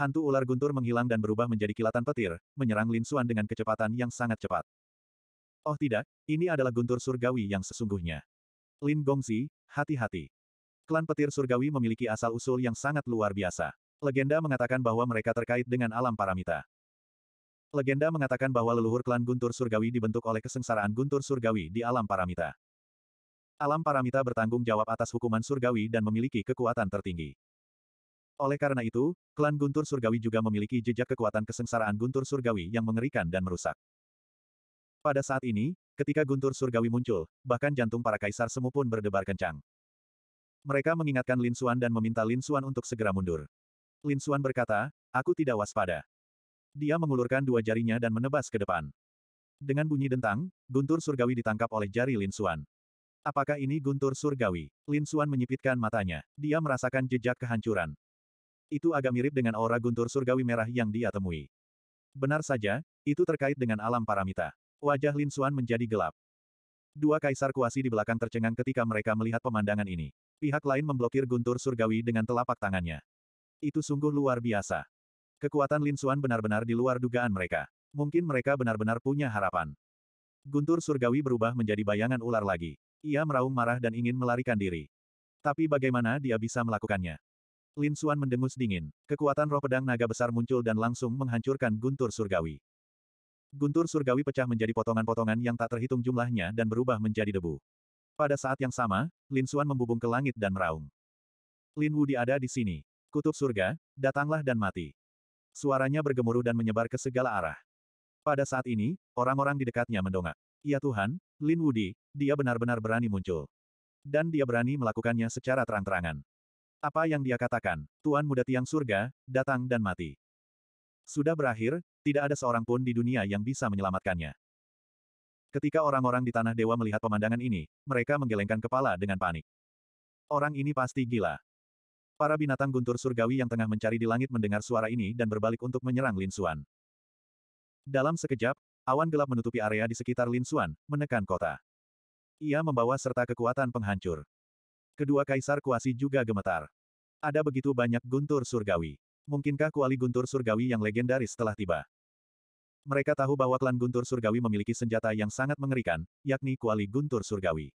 Hantu ular guntur menghilang dan berubah menjadi kilatan petir, menyerang Lin Suan dengan kecepatan yang sangat cepat. Oh tidak, ini adalah guntur surgawi yang sesungguhnya. Lin Gongzi, hati-hati. Klan petir surgawi memiliki asal-usul yang sangat luar biasa. Legenda mengatakan bahwa mereka terkait dengan alam paramita. Legenda mengatakan bahwa leluhur klan Guntur Surgawi dibentuk oleh kesengsaraan Guntur Surgawi di alam paramita. Alam paramita bertanggung jawab atas hukuman Surgawi dan memiliki kekuatan tertinggi. Oleh karena itu, klan Guntur Surgawi juga memiliki jejak kekuatan kesengsaraan Guntur Surgawi yang mengerikan dan merusak. Pada saat ini, ketika Guntur Surgawi muncul, bahkan jantung para kaisar semu pun berdebar kencang. Mereka mengingatkan Lin Xuan dan meminta Lin Xuan untuk segera mundur. Lin Xuan berkata, aku tidak waspada. Dia mengulurkan dua jarinya dan menebas ke depan. Dengan bunyi dentang, guntur surgawi ditangkap oleh jari Lin Suan. Apakah ini guntur surgawi? Lin Suan menyipitkan matanya. Dia merasakan jejak kehancuran. Itu agak mirip dengan aura guntur surgawi merah yang dia temui. Benar saja, itu terkait dengan alam paramita. Wajah Lin Suan menjadi gelap. Dua kaisar kuasi di belakang tercengang ketika mereka melihat pemandangan ini. Pihak lain memblokir guntur surgawi dengan telapak tangannya. Itu sungguh luar biasa. Kekuatan Lin Suan benar-benar di luar dugaan mereka. Mungkin mereka benar-benar punya harapan. Guntur surgawi berubah menjadi bayangan ular lagi. Ia meraung marah dan ingin melarikan diri. Tapi bagaimana dia bisa melakukannya? Lin Suan mendengus dingin. Kekuatan roh pedang naga besar muncul dan langsung menghancurkan guntur surgawi. Guntur surgawi pecah menjadi potongan-potongan yang tak terhitung jumlahnya dan berubah menjadi debu. Pada saat yang sama, Lin Suan membubung ke langit dan meraung. Lin Wudi ada di sini. Kutub surga, datanglah dan mati. Suaranya bergemuruh dan menyebar ke segala arah. Pada saat ini, orang-orang di dekatnya mendongak. Ya Tuhan, Lin Wudi, dia benar-benar berani muncul. Dan dia berani melakukannya secara terang-terangan. Apa yang dia katakan, Tuan Muda Tiang Surga, datang dan mati. Sudah berakhir, tidak ada seorang pun di dunia yang bisa menyelamatkannya. Ketika orang-orang di Tanah Dewa melihat pemandangan ini, mereka menggelengkan kepala dengan panik. Orang ini pasti gila. Para binatang guntur surgawi yang tengah mencari di langit mendengar suara ini dan berbalik untuk menyerang Lin Xuan. Dalam sekejap, awan gelap menutupi area di sekitar Lin Xuan, menekan kota. Ia membawa serta kekuatan penghancur. Kedua kaisar kuasi juga gemetar. Ada begitu banyak guntur surgawi. Mungkinkah kuali guntur surgawi yang legendaris telah tiba? Mereka tahu bahwa klan guntur surgawi memiliki senjata yang sangat mengerikan, yakni kuali guntur surgawi.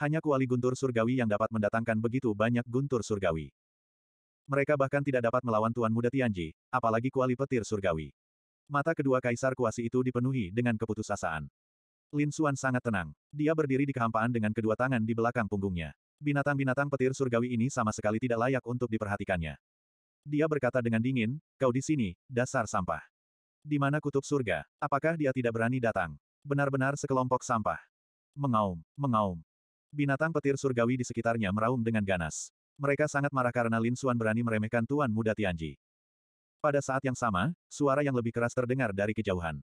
Hanya kuali guntur surgawi yang dapat mendatangkan begitu banyak guntur surgawi. Mereka bahkan tidak dapat melawan Tuan Muda Tianji, apalagi kuali petir surgawi. Mata kedua kaisar kuasi itu dipenuhi dengan keputusasaan. Lin Xuan sangat tenang. Dia berdiri di kehampaan dengan kedua tangan di belakang punggungnya. Binatang-binatang petir surgawi ini sama sekali tidak layak untuk diperhatikannya. Dia berkata dengan dingin, kau di sini, dasar sampah. Di mana kutub surga? Apakah dia tidak berani datang? Benar-benar sekelompok sampah. Mengaum, mengaum. Binatang petir surgawi di sekitarnya meraung dengan ganas. Mereka sangat marah karena Lin Xuan berani meremehkan Tuan Muda Tianji. Pada saat yang sama, suara yang lebih keras terdengar dari kejauhan.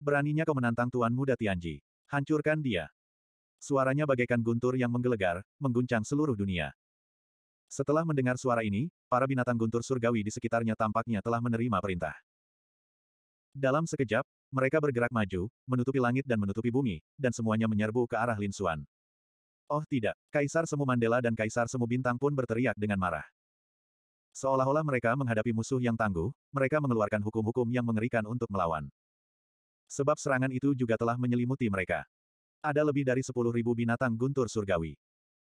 Beraninya kau menantang Tuan Muda Tianji. Hancurkan dia. Suaranya bagaikan guntur yang menggelegar, mengguncang seluruh dunia. Setelah mendengar suara ini, para binatang guntur surgawi di sekitarnya tampaknya telah menerima perintah. Dalam sekejap, mereka bergerak maju, menutupi langit dan menutupi bumi, dan semuanya menyerbu ke arah Lin Xuan. Oh tidak, Kaisar Semu Mandela dan Kaisar Semu Bintang pun berteriak dengan marah. Seolah-olah mereka menghadapi musuh yang tangguh, mereka mengeluarkan hukum-hukum yang mengerikan untuk melawan. Sebab serangan itu juga telah menyelimuti mereka. Ada lebih dari 10.000 binatang guntur surgawi.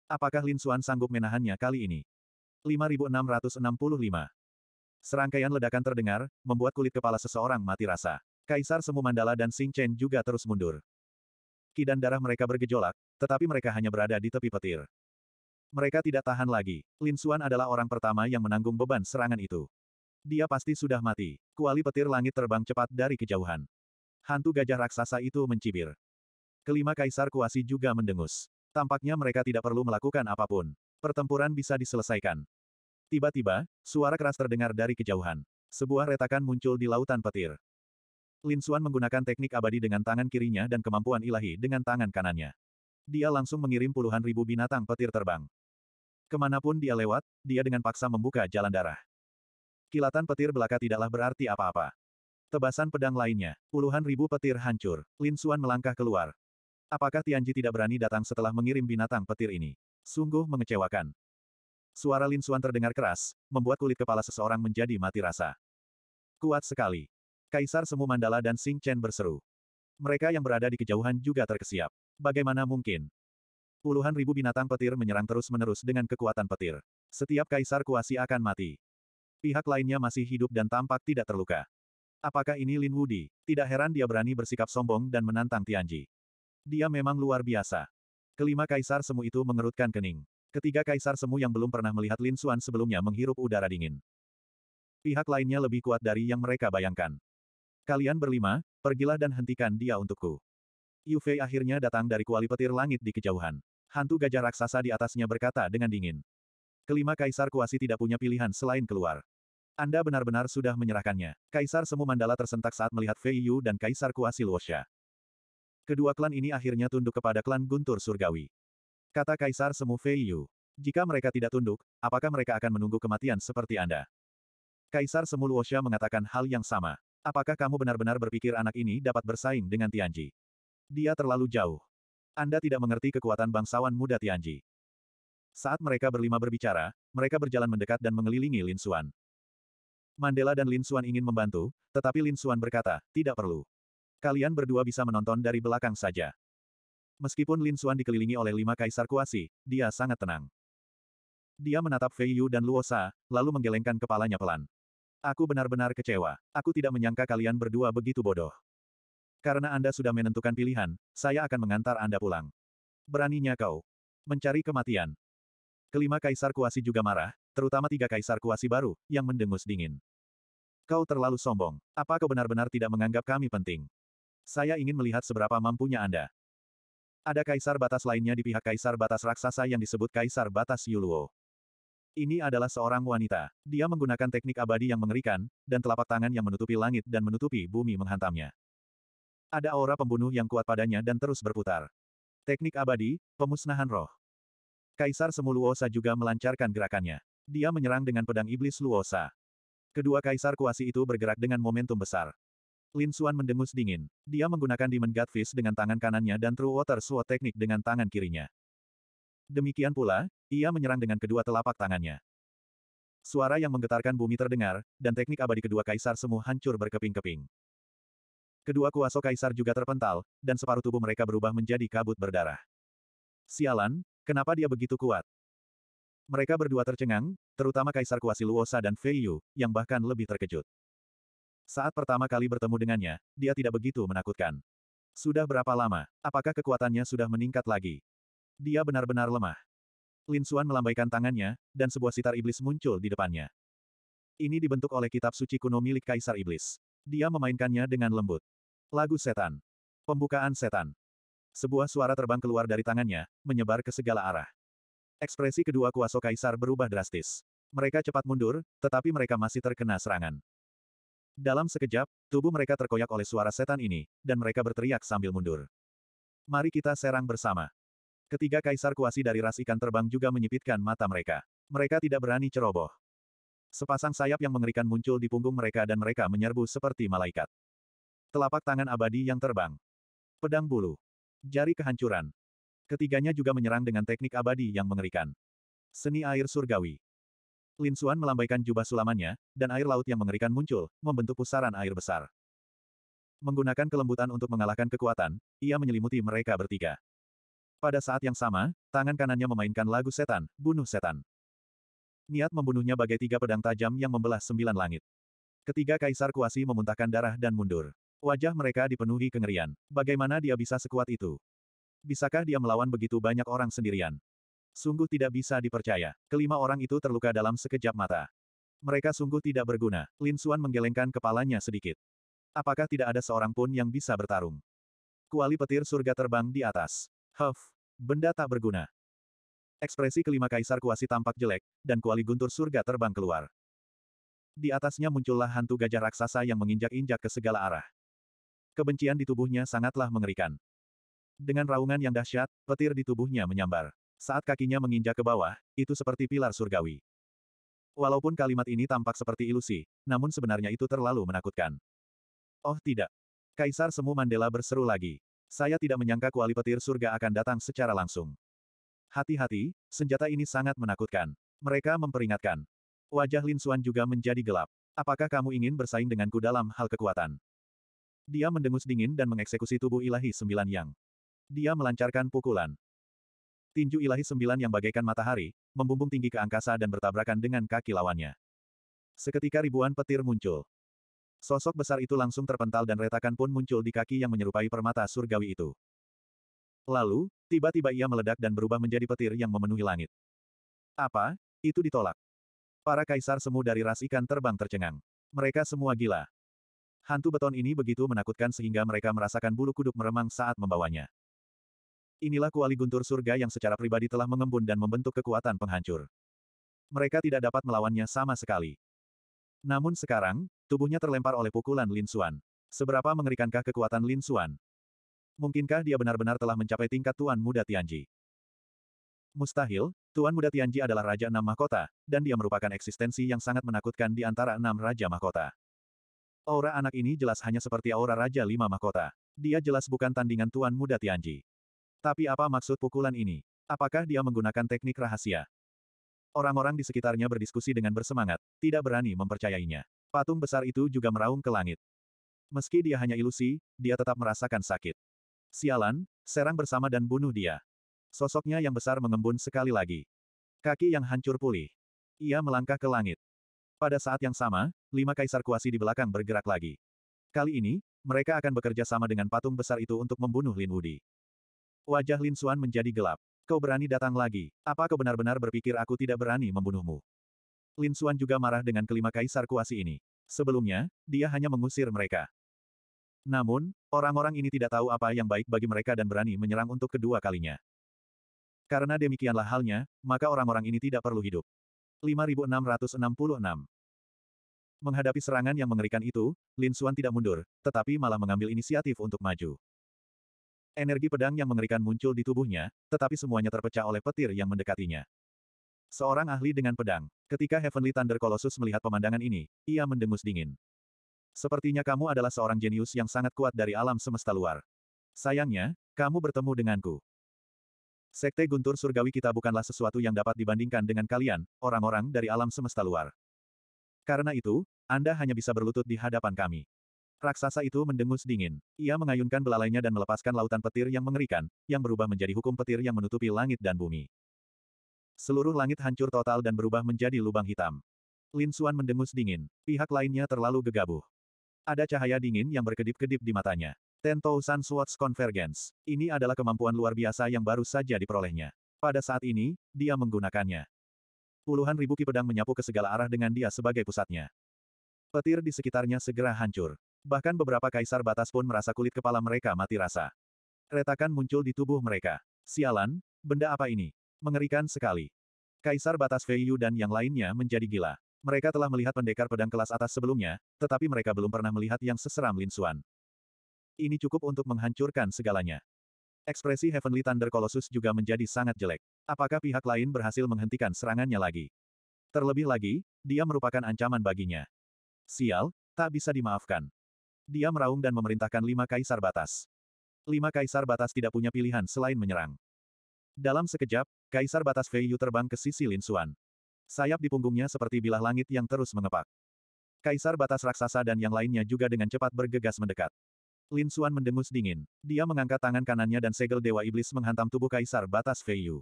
Apakah Lin Xuan sanggup menahannya kali ini? 5665. Serangkaian ledakan terdengar, membuat kulit kepala seseorang mati rasa. Kaisar Semu Mandala dan Sing Chen juga terus mundur ki dan darah mereka bergejolak, tetapi mereka hanya berada di tepi petir. Mereka tidak tahan lagi. Lin Suan adalah orang pertama yang menanggung beban serangan itu. Dia pasti sudah mati. Kuali petir langit terbang cepat dari kejauhan. Hantu gajah raksasa itu mencibir. Kelima kaisar kuasi juga mendengus. Tampaknya mereka tidak perlu melakukan apapun. Pertempuran bisa diselesaikan. Tiba-tiba, suara keras terdengar dari kejauhan. Sebuah retakan muncul di lautan petir. Lin Xuan menggunakan teknik abadi dengan tangan kirinya dan kemampuan ilahi dengan tangan kanannya. Dia langsung mengirim puluhan ribu binatang petir terbang. Kemanapun dia lewat, dia dengan paksa membuka jalan darah. Kilatan petir belaka tidaklah berarti apa-apa. Tebasan pedang lainnya, puluhan ribu petir hancur. Lin Xuan melangkah keluar. Apakah Tianji tidak berani datang setelah mengirim binatang petir ini? Sungguh mengecewakan. Suara Lin Xuan terdengar keras, membuat kulit kepala seseorang menjadi mati rasa. Kuat sekali. Kaisar Semu Mandala dan Sing Chen berseru. Mereka yang berada di kejauhan juga terkesiap. Bagaimana mungkin? Puluhan ribu binatang petir menyerang terus-menerus dengan kekuatan petir. Setiap kaisar kuasi akan mati. Pihak lainnya masih hidup dan tampak tidak terluka. Apakah ini Lin Wudi? Tidak heran dia berani bersikap sombong dan menantang Tianji. Dia memang luar biasa. Kelima kaisar semu itu mengerutkan kening. Ketiga kaisar semu yang belum pernah melihat Lin Xuan sebelumnya menghirup udara dingin. Pihak lainnya lebih kuat dari yang mereka bayangkan. Kalian berlima, pergilah dan hentikan dia untukku. Yu akhirnya datang dari kuali petir langit di kejauhan. Hantu gajah raksasa di atasnya berkata dengan dingin. Kelima kaisar kuasi tidak punya pilihan selain keluar. Anda benar-benar sudah menyerahkannya. Kaisar Semu Mandala tersentak saat melihat Fei Yu dan Kaisar Kuasi Luosha. Kedua klan ini akhirnya tunduk kepada klan Guntur Surgawi. Kata Kaisar Semu Fei Yu. Jika mereka tidak tunduk, apakah mereka akan menunggu kematian seperti Anda? Kaisar Semu Luosha mengatakan hal yang sama. Apakah kamu benar-benar berpikir anak ini dapat bersaing dengan Tianji? Dia terlalu jauh. Anda tidak mengerti kekuatan bangsawan muda Tianji. Saat mereka berlima berbicara, mereka berjalan mendekat dan mengelilingi Lin Xuan. Mandela dan Lin Xuan ingin membantu, tetapi Lin Xuan berkata, tidak perlu. Kalian berdua bisa menonton dari belakang saja. Meskipun Lin Xuan dikelilingi oleh lima kaisar kuasi, dia sangat tenang. Dia menatap Fei Yu dan Luo Sa, lalu menggelengkan kepalanya pelan. Aku benar-benar kecewa. Aku tidak menyangka kalian berdua begitu bodoh. Karena Anda sudah menentukan pilihan, saya akan mengantar Anda pulang. Beraninya kau. Mencari kematian. Kelima kaisar kuasi juga marah, terutama tiga kaisar kuasi baru, yang mendengus dingin. Kau terlalu sombong. Apa kau benar-benar tidak menganggap kami penting? Saya ingin melihat seberapa mampunya Anda. Ada kaisar batas lainnya di pihak kaisar batas raksasa yang disebut kaisar batas Yuluo. Ini adalah seorang wanita. Dia menggunakan teknik abadi yang mengerikan, dan telapak tangan yang menutupi langit dan menutupi bumi menghantamnya. Ada aura pembunuh yang kuat padanya dan terus berputar. Teknik abadi, pemusnahan roh. Kaisar Semu Luosa juga melancarkan gerakannya. Dia menyerang dengan pedang iblis Luosa. Kedua kaisar kuasi itu bergerak dengan momentum besar. Lin Xuan mendengus dingin. Dia menggunakan Demon Godfish dengan tangan kanannya dan True Water Sword teknik dengan tangan kirinya. Demikian pula, ia menyerang dengan kedua telapak tangannya. Suara yang menggetarkan bumi terdengar, dan teknik abadi kedua kaisar semu hancur berkeping-keping. Kedua kuasa kaisar juga terpental, dan separuh tubuh mereka berubah menjadi kabut berdarah. Sialan, kenapa dia begitu kuat? Mereka berdua tercengang, terutama Kaisar Kuasi Luosa dan Fei Yu, yang bahkan lebih terkejut. Saat pertama kali bertemu dengannya, dia tidak begitu menakutkan. Sudah berapa lama? Apakah kekuatannya sudah meningkat lagi? Dia benar-benar lemah. Lin Xuan melambaikan tangannya, dan sebuah sitar iblis muncul di depannya. Ini dibentuk oleh kitab suci kuno milik Kaisar Iblis. Dia memainkannya dengan lembut. Lagu setan. Pembukaan setan. Sebuah suara terbang keluar dari tangannya, menyebar ke segala arah. Ekspresi kedua kuasa Kaisar berubah drastis. Mereka cepat mundur, tetapi mereka masih terkena serangan. Dalam sekejap, tubuh mereka terkoyak oleh suara setan ini, dan mereka berteriak sambil mundur. Mari kita serang bersama. Ketiga kaisar kuasi dari ras ikan terbang juga menyipitkan mata mereka. Mereka tidak berani ceroboh. Sepasang sayap yang mengerikan muncul di punggung mereka dan mereka menyerbu seperti malaikat. Telapak tangan abadi yang terbang. Pedang bulu. Jari kehancuran. Ketiganya juga menyerang dengan teknik abadi yang mengerikan. Seni air surgawi. Lin Xuan melambaikan jubah sulamannya, dan air laut yang mengerikan muncul, membentuk pusaran air besar. Menggunakan kelembutan untuk mengalahkan kekuatan, ia menyelimuti mereka bertiga. Pada saat yang sama, tangan kanannya memainkan lagu setan, bunuh setan. Niat membunuhnya bagai tiga pedang tajam yang membelah sembilan langit. Ketiga kaisar kuasi memuntahkan darah dan mundur. Wajah mereka dipenuhi kengerian. Bagaimana dia bisa sekuat itu? Bisakah dia melawan begitu banyak orang sendirian? Sungguh tidak bisa dipercaya. Kelima orang itu terluka dalam sekejap mata. Mereka sungguh tidak berguna. Lin Suan menggelengkan kepalanya sedikit. Apakah tidak ada seorang pun yang bisa bertarung? Kuali petir surga terbang di atas. Huff, benda tak berguna. Ekspresi kelima kaisar kuasi tampak jelek, dan kuali guntur surga terbang keluar. Di atasnya muncullah hantu gajah raksasa yang menginjak-injak ke segala arah. Kebencian di tubuhnya sangatlah mengerikan. Dengan raungan yang dahsyat, petir di tubuhnya menyambar. Saat kakinya menginjak ke bawah, itu seperti pilar surgawi. Walaupun kalimat ini tampak seperti ilusi, namun sebenarnya itu terlalu menakutkan. Oh tidak. Kaisar Semu Mandela berseru lagi. Saya tidak menyangka kuali petir surga akan datang secara langsung. Hati-hati, senjata ini sangat menakutkan. Mereka memperingatkan. Wajah Lin Xuan juga menjadi gelap. Apakah kamu ingin bersaing denganku dalam hal kekuatan? Dia mendengus dingin dan mengeksekusi tubuh ilahi sembilan yang. Dia melancarkan pukulan. Tinju ilahi sembilan yang bagaikan matahari, membumbung tinggi ke angkasa dan bertabrakan dengan kaki lawannya. Seketika ribuan petir muncul. Sosok besar itu langsung terpental dan retakan pun muncul di kaki yang menyerupai permata surgawi itu. Lalu, tiba-tiba ia meledak dan berubah menjadi petir yang memenuhi langit. Apa? Itu ditolak. Para kaisar semu dari ras ikan terbang tercengang. Mereka semua gila. Hantu beton ini begitu menakutkan sehingga mereka merasakan bulu kuduk meremang saat membawanya. Inilah kuali guntur surga yang secara pribadi telah mengembun dan membentuk kekuatan penghancur. Mereka tidak dapat melawannya sama sekali. Namun sekarang, tubuhnya terlempar oleh pukulan Lin Xuan. Seberapa mengerikankah kekuatan Lin Xuan? Mungkinkah dia benar-benar telah mencapai tingkat Tuan Muda Tianji? Mustahil, Tuan Muda Tianji adalah Raja Enam Mahkota, dan dia merupakan eksistensi yang sangat menakutkan di antara enam Raja Mahkota. Aura anak ini jelas hanya seperti aura Raja Lima Mahkota. Dia jelas bukan tandingan Tuan Muda Tianji. Tapi apa maksud pukulan ini? Apakah dia menggunakan teknik rahasia? Orang-orang di sekitarnya berdiskusi dengan bersemangat, tidak berani mempercayainya. Patung besar itu juga meraung ke langit. Meski dia hanya ilusi, dia tetap merasakan sakit. Sialan, serang bersama dan bunuh dia. Sosoknya yang besar mengembun sekali lagi. Kaki yang hancur pulih. Ia melangkah ke langit. Pada saat yang sama, lima kaisar kuasi di belakang bergerak lagi. Kali ini, mereka akan bekerja sama dengan patung besar itu untuk membunuh Lin Wudi. Wajah Lin Xuan menjadi gelap. Kau berani datang lagi. Apa kau benar-benar berpikir aku tidak berani membunuhmu? Lin Xuan juga marah dengan kelima kaisar kuasi ini. Sebelumnya, dia hanya mengusir mereka. Namun, orang-orang ini tidak tahu apa yang baik bagi mereka dan berani menyerang untuk kedua kalinya. Karena demikianlah halnya, maka orang-orang ini tidak perlu hidup. 5666 Menghadapi serangan yang mengerikan itu, Lin Xuan tidak mundur, tetapi malah mengambil inisiatif untuk maju. Energi pedang yang mengerikan muncul di tubuhnya, tetapi semuanya terpecah oleh petir yang mendekatinya. Seorang ahli dengan pedang. Ketika Heavenly Thunder Colossus melihat pemandangan ini, ia mendengus dingin. Sepertinya kamu adalah seorang jenius yang sangat kuat dari alam semesta luar. Sayangnya, kamu bertemu denganku. Sekte Guntur Surgawi kita bukanlah sesuatu yang dapat dibandingkan dengan kalian, orang-orang dari alam semesta luar. Karena itu, Anda hanya bisa berlutut di hadapan kami. Raksasa itu mendengus dingin. Ia mengayunkan belalainya dan melepaskan lautan petir yang mengerikan, yang berubah menjadi hukum petir yang menutupi langit dan bumi. Seluruh langit hancur total dan berubah menjadi lubang hitam. Lin Suan mendengus dingin. Pihak lainnya terlalu gegabah. Ada cahaya dingin yang berkedip-kedip di matanya. Ten Thousand Swords Convergence. Ini adalah kemampuan luar biasa yang baru saja diperolehnya. Pada saat ini, dia menggunakannya. Puluhan ribu ki pedang menyapu ke segala arah dengan dia sebagai pusatnya. Petir di sekitarnya segera hancur. Bahkan beberapa kaisar batas pun merasa kulit kepala mereka mati rasa. Retakan muncul di tubuh mereka. Sialan, benda apa ini? Mengerikan sekali. Kaisar batas Fei dan yang lainnya menjadi gila. Mereka telah melihat pendekar pedang kelas atas sebelumnya, tetapi mereka belum pernah melihat yang seseram Lin Xuan. Ini cukup untuk menghancurkan segalanya. Ekspresi Heavenly Thunder Colossus juga menjadi sangat jelek. Apakah pihak lain berhasil menghentikan serangannya lagi? Terlebih lagi, dia merupakan ancaman baginya. Sial, tak bisa dimaafkan. Dia meraung dan memerintahkan lima kaisar batas. Lima kaisar batas tidak punya pilihan selain menyerang. Dalam sekejap, kaisar batas Fei Yu terbang ke sisi Lin Xuan. Sayap di punggungnya seperti bilah langit yang terus mengepak. Kaisar batas raksasa dan yang lainnya juga dengan cepat bergegas mendekat. Lin Xuan mendengus dingin. Dia mengangkat tangan kanannya dan segel Dewa Iblis menghantam tubuh Kaisar Batas Fei Yu.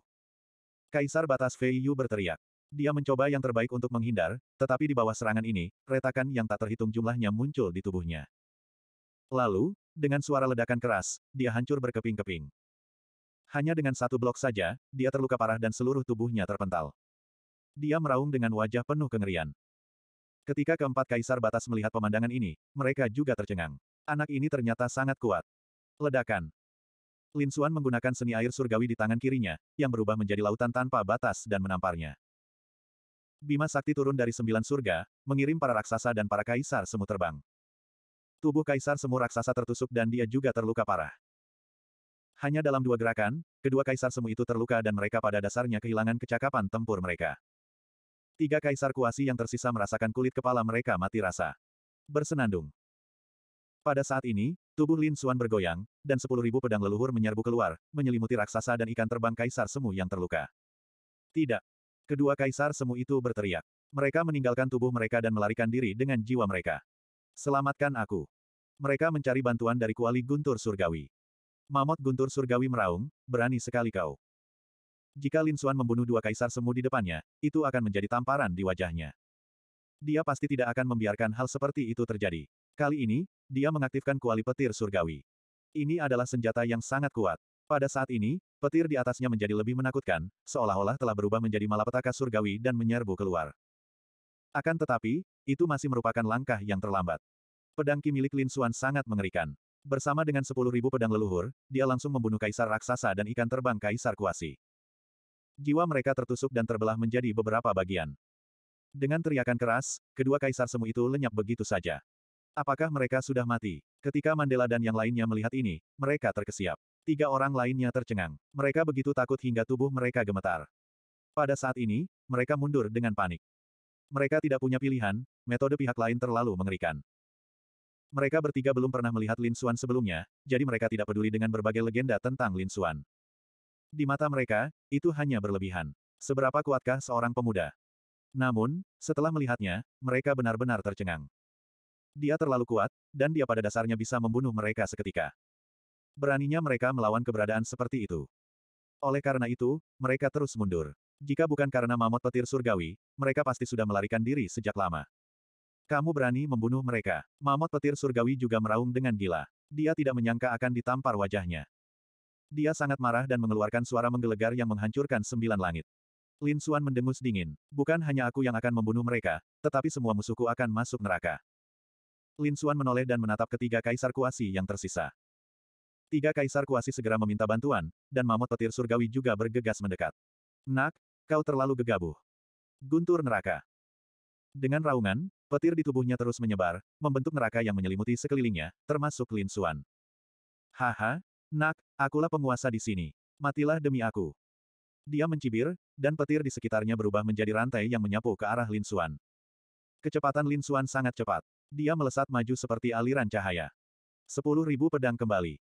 Kaisar Batas Fei Yu berteriak. Dia mencoba yang terbaik untuk menghindar, tetapi di bawah serangan ini, retakan yang tak terhitung jumlahnya muncul di tubuhnya. Lalu, dengan suara ledakan keras, dia hancur berkeping-keping. Hanya dengan satu blok saja, dia terluka parah dan seluruh tubuhnya terpental. Dia meraung dengan wajah penuh kengerian. Ketika keempat kaisar batas melihat pemandangan ini, mereka juga tercengang. Anak ini ternyata sangat kuat. Ledakan. Lin Xuan menggunakan seni air surgawi di tangan kirinya, yang berubah menjadi lautan tanpa batas dan menamparnya. Bima Sakti turun dari sembilan surga, mengirim para raksasa dan para kaisar semut terbang. Tubuh kaisar semu raksasa tertusuk dan dia juga terluka parah. Hanya dalam dua gerakan, kedua kaisar semu itu terluka dan mereka pada dasarnya kehilangan kecakapan tempur mereka. Tiga kaisar kuasi yang tersisa merasakan kulit kepala mereka mati rasa. Bersenandung. Pada saat ini, tubuh Lin Xuan bergoyang, dan sepuluh ribu pedang leluhur menyerbu keluar, menyelimuti raksasa dan ikan terbang kaisar semu yang terluka. Tidak. Kedua kaisar semu itu berteriak. Mereka meninggalkan tubuh mereka dan melarikan diri dengan jiwa mereka. Selamatkan aku. Mereka mencari bantuan dari kuali guntur surgawi. Mamot guntur surgawi meraung, berani sekali kau. Jika Lin Xuan membunuh dua kaisar semu di depannya, itu akan menjadi tamparan di wajahnya. Dia pasti tidak akan membiarkan hal seperti itu terjadi. Kali ini, dia mengaktifkan kuali petir surgawi. Ini adalah senjata yang sangat kuat. Pada saat ini, petir di atasnya menjadi lebih menakutkan, seolah-olah telah berubah menjadi malapetaka surgawi dan menyerbu keluar. Akan tetapi, itu masih merupakan langkah yang terlambat. Pedang Ki milik Lin Xuan sangat mengerikan. Bersama dengan 10.000 pedang leluhur, dia langsung membunuh kaisar raksasa dan ikan terbang kaisar kuasi. Jiwa mereka tertusuk dan terbelah menjadi beberapa bagian. Dengan teriakan keras, kedua kaisar semu itu lenyap begitu saja. Apakah mereka sudah mati? Ketika Mandela dan yang lainnya melihat ini, mereka terkesiap. Tiga orang lainnya tercengang. Mereka begitu takut hingga tubuh mereka gemetar. Pada saat ini, mereka mundur dengan panik. Mereka tidak punya pilihan, metode pihak lain terlalu mengerikan. Mereka bertiga belum pernah melihat Lin Xuan sebelumnya, jadi mereka tidak peduli dengan berbagai legenda tentang Lin Xuan. Di mata mereka, itu hanya berlebihan. Seberapa kuatkah seorang pemuda? Namun, setelah melihatnya, mereka benar-benar tercengang. Dia terlalu kuat, dan dia pada dasarnya bisa membunuh mereka seketika. Beraninya mereka melawan keberadaan seperti itu. Oleh karena itu, mereka terus mundur. Jika bukan karena mamut petir surgawi, mereka pasti sudah melarikan diri sejak lama. Kamu berani membunuh mereka. Mamut petir surgawi juga meraung dengan gila. Dia tidak menyangka akan ditampar wajahnya. Dia sangat marah dan mengeluarkan suara menggelegar yang menghancurkan sembilan langit. Lin Suan mendengus dingin. Bukan hanya aku yang akan membunuh mereka, tetapi semua musuhku akan masuk neraka. Lin Suan menoleh dan menatap ketiga kaisar kuasi yang tersisa. Tiga kaisar kuasi segera meminta bantuan, dan mamut petir surgawi juga bergegas mendekat. Nak, Kau terlalu gegabah. Guntur neraka. Dengan raungan, petir di tubuhnya terus menyebar, membentuk neraka yang menyelimuti sekelilingnya, termasuk Lin Suan. Haha, nak, akulah penguasa di sini. Matilah demi aku. Dia mencibir, dan petir di sekitarnya berubah menjadi rantai yang menyapu ke arah Lin Suan. Kecepatan Lin Suan sangat cepat. Dia melesat maju seperti aliran cahaya. Sepuluh ribu pedang kembali.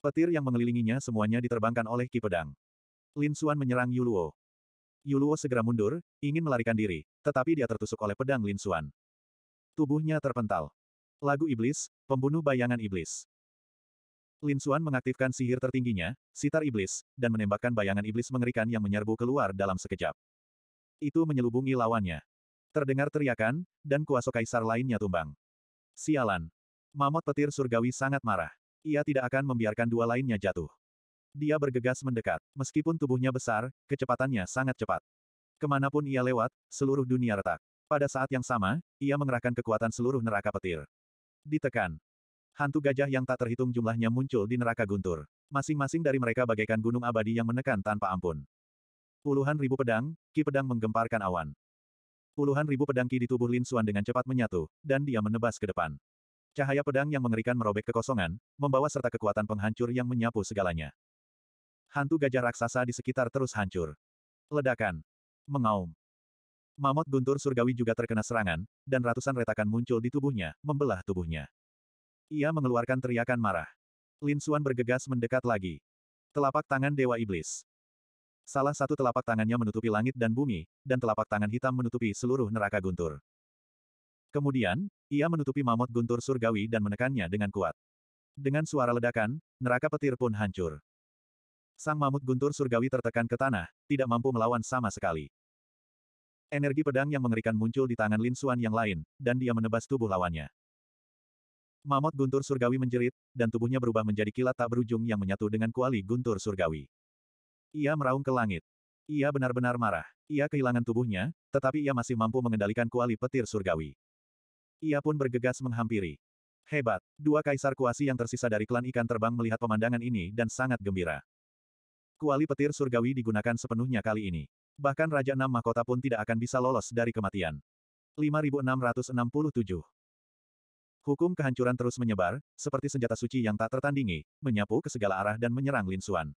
Petir yang mengelilinginya semuanya diterbangkan oleh Ki Pedang. Lin Suan menyerang Yuluo. Yuluo segera mundur, ingin melarikan diri, tetapi dia tertusuk oleh pedang Lin Xuan. Tubuhnya terpental. Lagu Iblis, Pembunuh Bayangan Iblis. Lin Xuan mengaktifkan sihir tertingginya, Sitar Iblis, dan menembakkan bayangan iblis mengerikan yang menyerbu keluar dalam sekejap. Itu menyelubungi lawannya. Terdengar teriakan, dan kuasa kaisar lainnya tumbang. Sialan. Mamot petir surgawi sangat marah. Ia tidak akan membiarkan dua lainnya jatuh. Dia bergegas mendekat. Meskipun tubuhnya besar, kecepatannya sangat cepat. Kemanapun ia lewat, seluruh dunia retak. Pada saat yang sama, ia mengerahkan kekuatan seluruh neraka petir. Ditekan. Hantu gajah yang tak terhitung jumlahnya muncul di neraka guntur. Masing-masing dari mereka bagaikan gunung abadi yang menekan tanpa ampun. Puluhan ribu pedang, ki pedang menggemparkan awan. Puluhan ribu pedang ki di tubuh Lin Suan dengan cepat menyatu, dan dia menebas ke depan. Cahaya pedang yang mengerikan merobek kekosongan, membawa serta kekuatan penghancur yang menyapu segalanya hantu gajah raksasa di sekitar terus hancur. Ledakan. Mengaum. Mamot guntur surgawi juga terkena serangan, dan ratusan retakan muncul di tubuhnya, membelah tubuhnya. Ia mengeluarkan teriakan marah. Lin Suan bergegas mendekat lagi. Telapak tangan Dewa Iblis. Salah satu telapak tangannya menutupi langit dan bumi, dan telapak tangan hitam menutupi seluruh neraka guntur. Kemudian, ia menutupi mamot guntur surgawi dan menekannya dengan kuat. Dengan suara ledakan, neraka petir pun hancur. Sang mamut guntur surgawi tertekan ke tanah, tidak mampu melawan sama sekali. Energi pedang yang mengerikan muncul di tangan Lin Xuan yang lain, dan dia menebas tubuh lawannya. Mamut guntur surgawi menjerit, dan tubuhnya berubah menjadi kilat tak berujung yang menyatu dengan kuali guntur surgawi. Ia meraung ke langit. Ia benar-benar marah. Ia kehilangan tubuhnya, tetapi ia masih mampu mengendalikan kuali petir surgawi. Ia pun bergegas menghampiri. Hebat, dua kaisar kuasi yang tersisa dari klan ikan terbang melihat pemandangan ini dan sangat gembira. Kuali petir surgawi digunakan sepenuhnya kali ini. Bahkan Raja Enam Mahkota pun tidak akan bisa lolos dari kematian. 5667 Hukum kehancuran terus menyebar, seperti senjata suci yang tak tertandingi, menyapu ke segala arah dan menyerang Lin Xuan.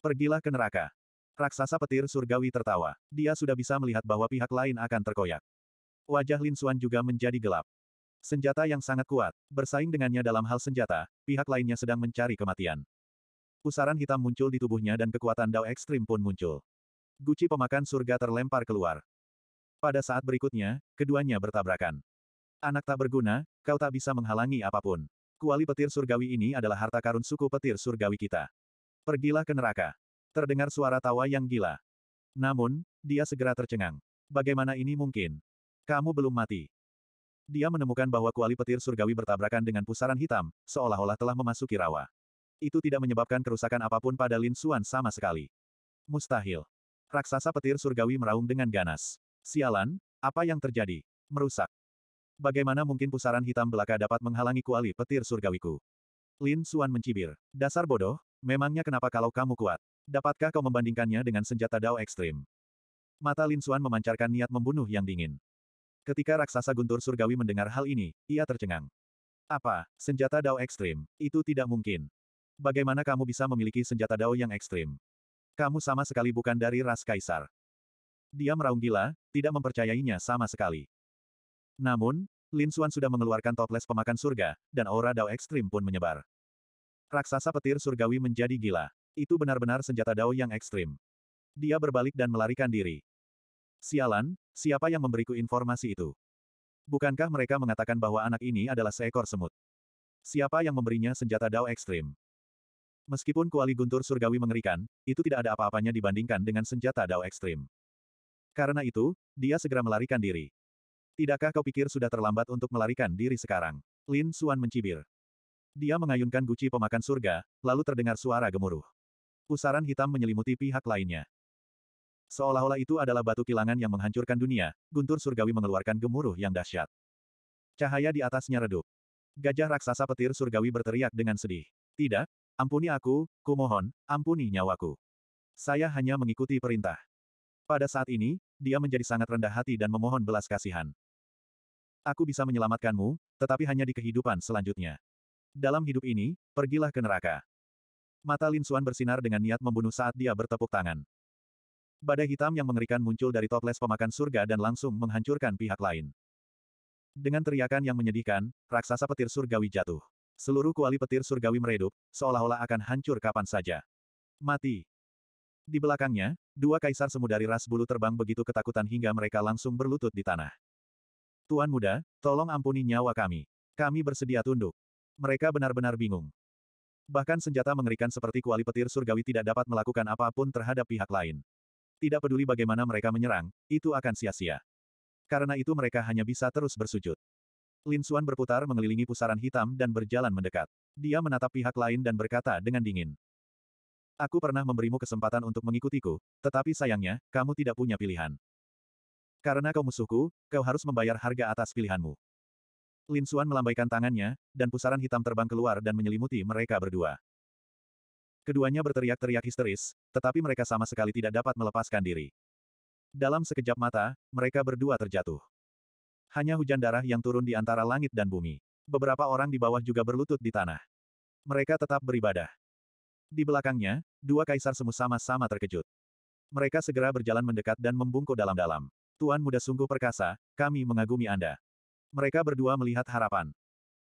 Pergilah ke neraka. Raksasa petir surgawi tertawa. Dia sudah bisa melihat bahwa pihak lain akan terkoyak. Wajah Lin Xuan juga menjadi gelap. Senjata yang sangat kuat, bersaing dengannya dalam hal senjata, pihak lainnya sedang mencari kematian. Pusaran hitam muncul di tubuhnya dan kekuatan Dao ekstrim pun muncul. Guci pemakan surga terlempar keluar. Pada saat berikutnya, keduanya bertabrakan. Anak tak berguna, kau tak bisa menghalangi apapun. Kuali petir surgawi ini adalah harta karun suku petir surgawi kita. Pergilah ke neraka. Terdengar suara tawa yang gila. Namun, dia segera tercengang. Bagaimana ini mungkin? Kamu belum mati. Dia menemukan bahwa kuali petir surgawi bertabrakan dengan pusaran hitam, seolah-olah telah memasuki rawa. Itu tidak menyebabkan kerusakan apapun pada Lin Suan sama sekali. Mustahil. Raksasa petir surgawi meraung dengan ganas. Sialan, apa yang terjadi? Merusak. Bagaimana mungkin pusaran hitam belaka dapat menghalangi kuali petir surgawiku? Lin Suan mencibir. Dasar bodoh, memangnya kenapa kalau kamu kuat? Dapatkah kau membandingkannya dengan senjata Dao ekstrim? Mata Lin Suan memancarkan niat membunuh yang dingin. Ketika raksasa guntur surgawi mendengar hal ini, ia tercengang. Apa, senjata Dao ekstrim? Itu tidak mungkin. Bagaimana kamu bisa memiliki senjata dao yang ekstrim? Kamu sama sekali bukan dari ras kaisar. Dia meraung gila, tidak mempercayainya sama sekali. Namun, Lin Xuan sudah mengeluarkan toples pemakan surga, dan aura dao ekstrim pun menyebar. Raksasa petir surgawi menjadi gila. Itu benar-benar senjata dao yang ekstrim. Dia berbalik dan melarikan diri. Sialan, siapa yang memberiku informasi itu? Bukankah mereka mengatakan bahwa anak ini adalah seekor semut? Siapa yang memberinya senjata dao ekstrim? Meskipun kuali guntur surgawi mengerikan, itu tidak ada apa-apanya dibandingkan dengan senjata dao ekstrim. Karena itu, dia segera melarikan diri. Tidakkah kau pikir sudah terlambat untuk melarikan diri sekarang? Lin Suan mencibir. Dia mengayunkan guci pemakan surga, lalu terdengar suara gemuruh. Pusaran hitam menyelimuti pihak lainnya. Seolah-olah itu adalah batu kilangan yang menghancurkan dunia, guntur surgawi mengeluarkan gemuruh yang dahsyat. Cahaya di atasnya redup. Gajah raksasa petir surgawi berteriak dengan sedih. Tidak, Ampuni aku, kumohon, ampuni nyawaku. Saya hanya mengikuti perintah. Pada saat ini, dia menjadi sangat rendah hati dan memohon belas kasihan. Aku bisa menyelamatkanmu, tetapi hanya di kehidupan selanjutnya. Dalam hidup ini, pergilah ke neraka. Mata Lin Xuan bersinar dengan niat membunuh saat dia bertepuk tangan. Badai hitam yang mengerikan muncul dari toples pemakan surga dan langsung menghancurkan pihak lain. Dengan teriakan yang menyedihkan, raksasa petir surgawi jatuh. Seluruh kuali petir surgawi meredup, seolah-olah akan hancur kapan saja. Mati. Di belakangnya, dua kaisar semu dari ras bulu terbang begitu ketakutan hingga mereka langsung berlutut di tanah. Tuan muda, tolong ampuni nyawa kami. Kami bersedia tunduk. Mereka benar-benar bingung. Bahkan senjata mengerikan seperti kuali petir surgawi tidak dapat melakukan apapun terhadap pihak lain. Tidak peduli bagaimana mereka menyerang, itu akan sia-sia. Karena itu mereka hanya bisa terus bersujud. Lin Xuan berputar mengelilingi pusaran hitam dan berjalan mendekat. Dia menatap pihak lain dan berkata dengan dingin. Aku pernah memberimu kesempatan untuk mengikutiku, tetapi sayangnya, kamu tidak punya pilihan. Karena kau musuhku, kau harus membayar harga atas pilihanmu. Lin Xuan melambaikan tangannya, dan pusaran hitam terbang keluar dan menyelimuti mereka berdua. Keduanya berteriak-teriak histeris, tetapi mereka sama sekali tidak dapat melepaskan diri. Dalam sekejap mata, mereka berdua terjatuh hanya hujan darah yang turun di antara langit dan bumi. Beberapa orang di bawah juga berlutut di tanah. Mereka tetap beribadah. Di belakangnya, dua kaisar semu sama-sama terkejut. Mereka segera berjalan mendekat dan membungkuk dalam-dalam. Tuan muda sungguh perkasa, kami mengagumi Anda. Mereka berdua melihat harapan.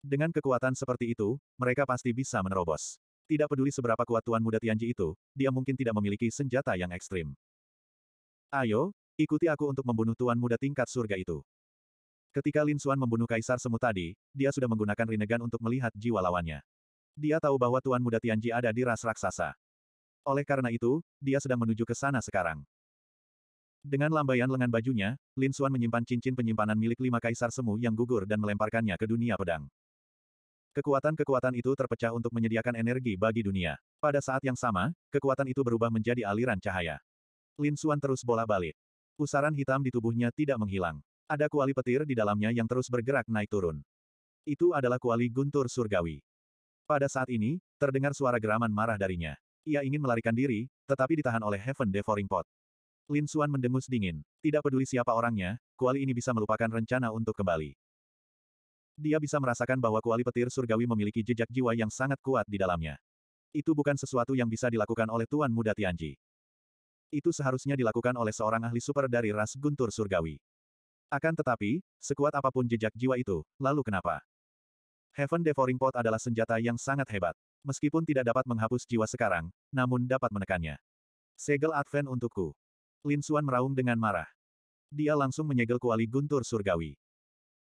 Dengan kekuatan seperti itu, mereka pasti bisa menerobos. Tidak peduli seberapa kuat Tuan Muda Tianji itu, dia mungkin tidak memiliki senjata yang ekstrim. Ayo, ikuti aku untuk membunuh Tuan Muda tingkat surga itu. Ketika Lin Xuan membunuh Kaisar Semut tadi, dia sudah menggunakan Rinnegan untuk melihat jiwa lawannya. Dia tahu bahwa Tuan Muda Tianji ada di ras raksasa. Oleh karena itu, dia sedang menuju ke sana sekarang. Dengan lambaian lengan bajunya, Lin Xuan menyimpan cincin penyimpanan milik lima kaisar semu yang gugur dan melemparkannya ke dunia pedang. Kekuatan-kekuatan itu terpecah untuk menyediakan energi bagi dunia. Pada saat yang sama, kekuatan itu berubah menjadi aliran cahaya. Lin Xuan terus bola balik. Pusaran hitam di tubuhnya tidak menghilang. Ada kuali petir di dalamnya yang terus bergerak naik turun. Itu adalah kuali guntur surgawi. Pada saat ini, terdengar suara geraman marah darinya. Ia ingin melarikan diri, tetapi ditahan oleh Heaven Devouring Pot. Lin Xuan mendengus dingin. Tidak peduli siapa orangnya, kuali ini bisa melupakan rencana untuk kembali. Dia bisa merasakan bahwa kuali petir surgawi memiliki jejak jiwa yang sangat kuat di dalamnya. Itu bukan sesuatu yang bisa dilakukan oleh Tuan Muda Tianji. Itu seharusnya dilakukan oleh seorang ahli super dari ras Guntur Surgawi. Akan tetapi, sekuat apapun jejak jiwa itu, lalu kenapa? Heaven Devouring Pot adalah senjata yang sangat hebat. Meskipun tidak dapat menghapus jiwa sekarang, namun dapat menekannya. Segel Advent untukku. Lin Suan meraung dengan marah. Dia langsung menyegel kuali guntur surgawi.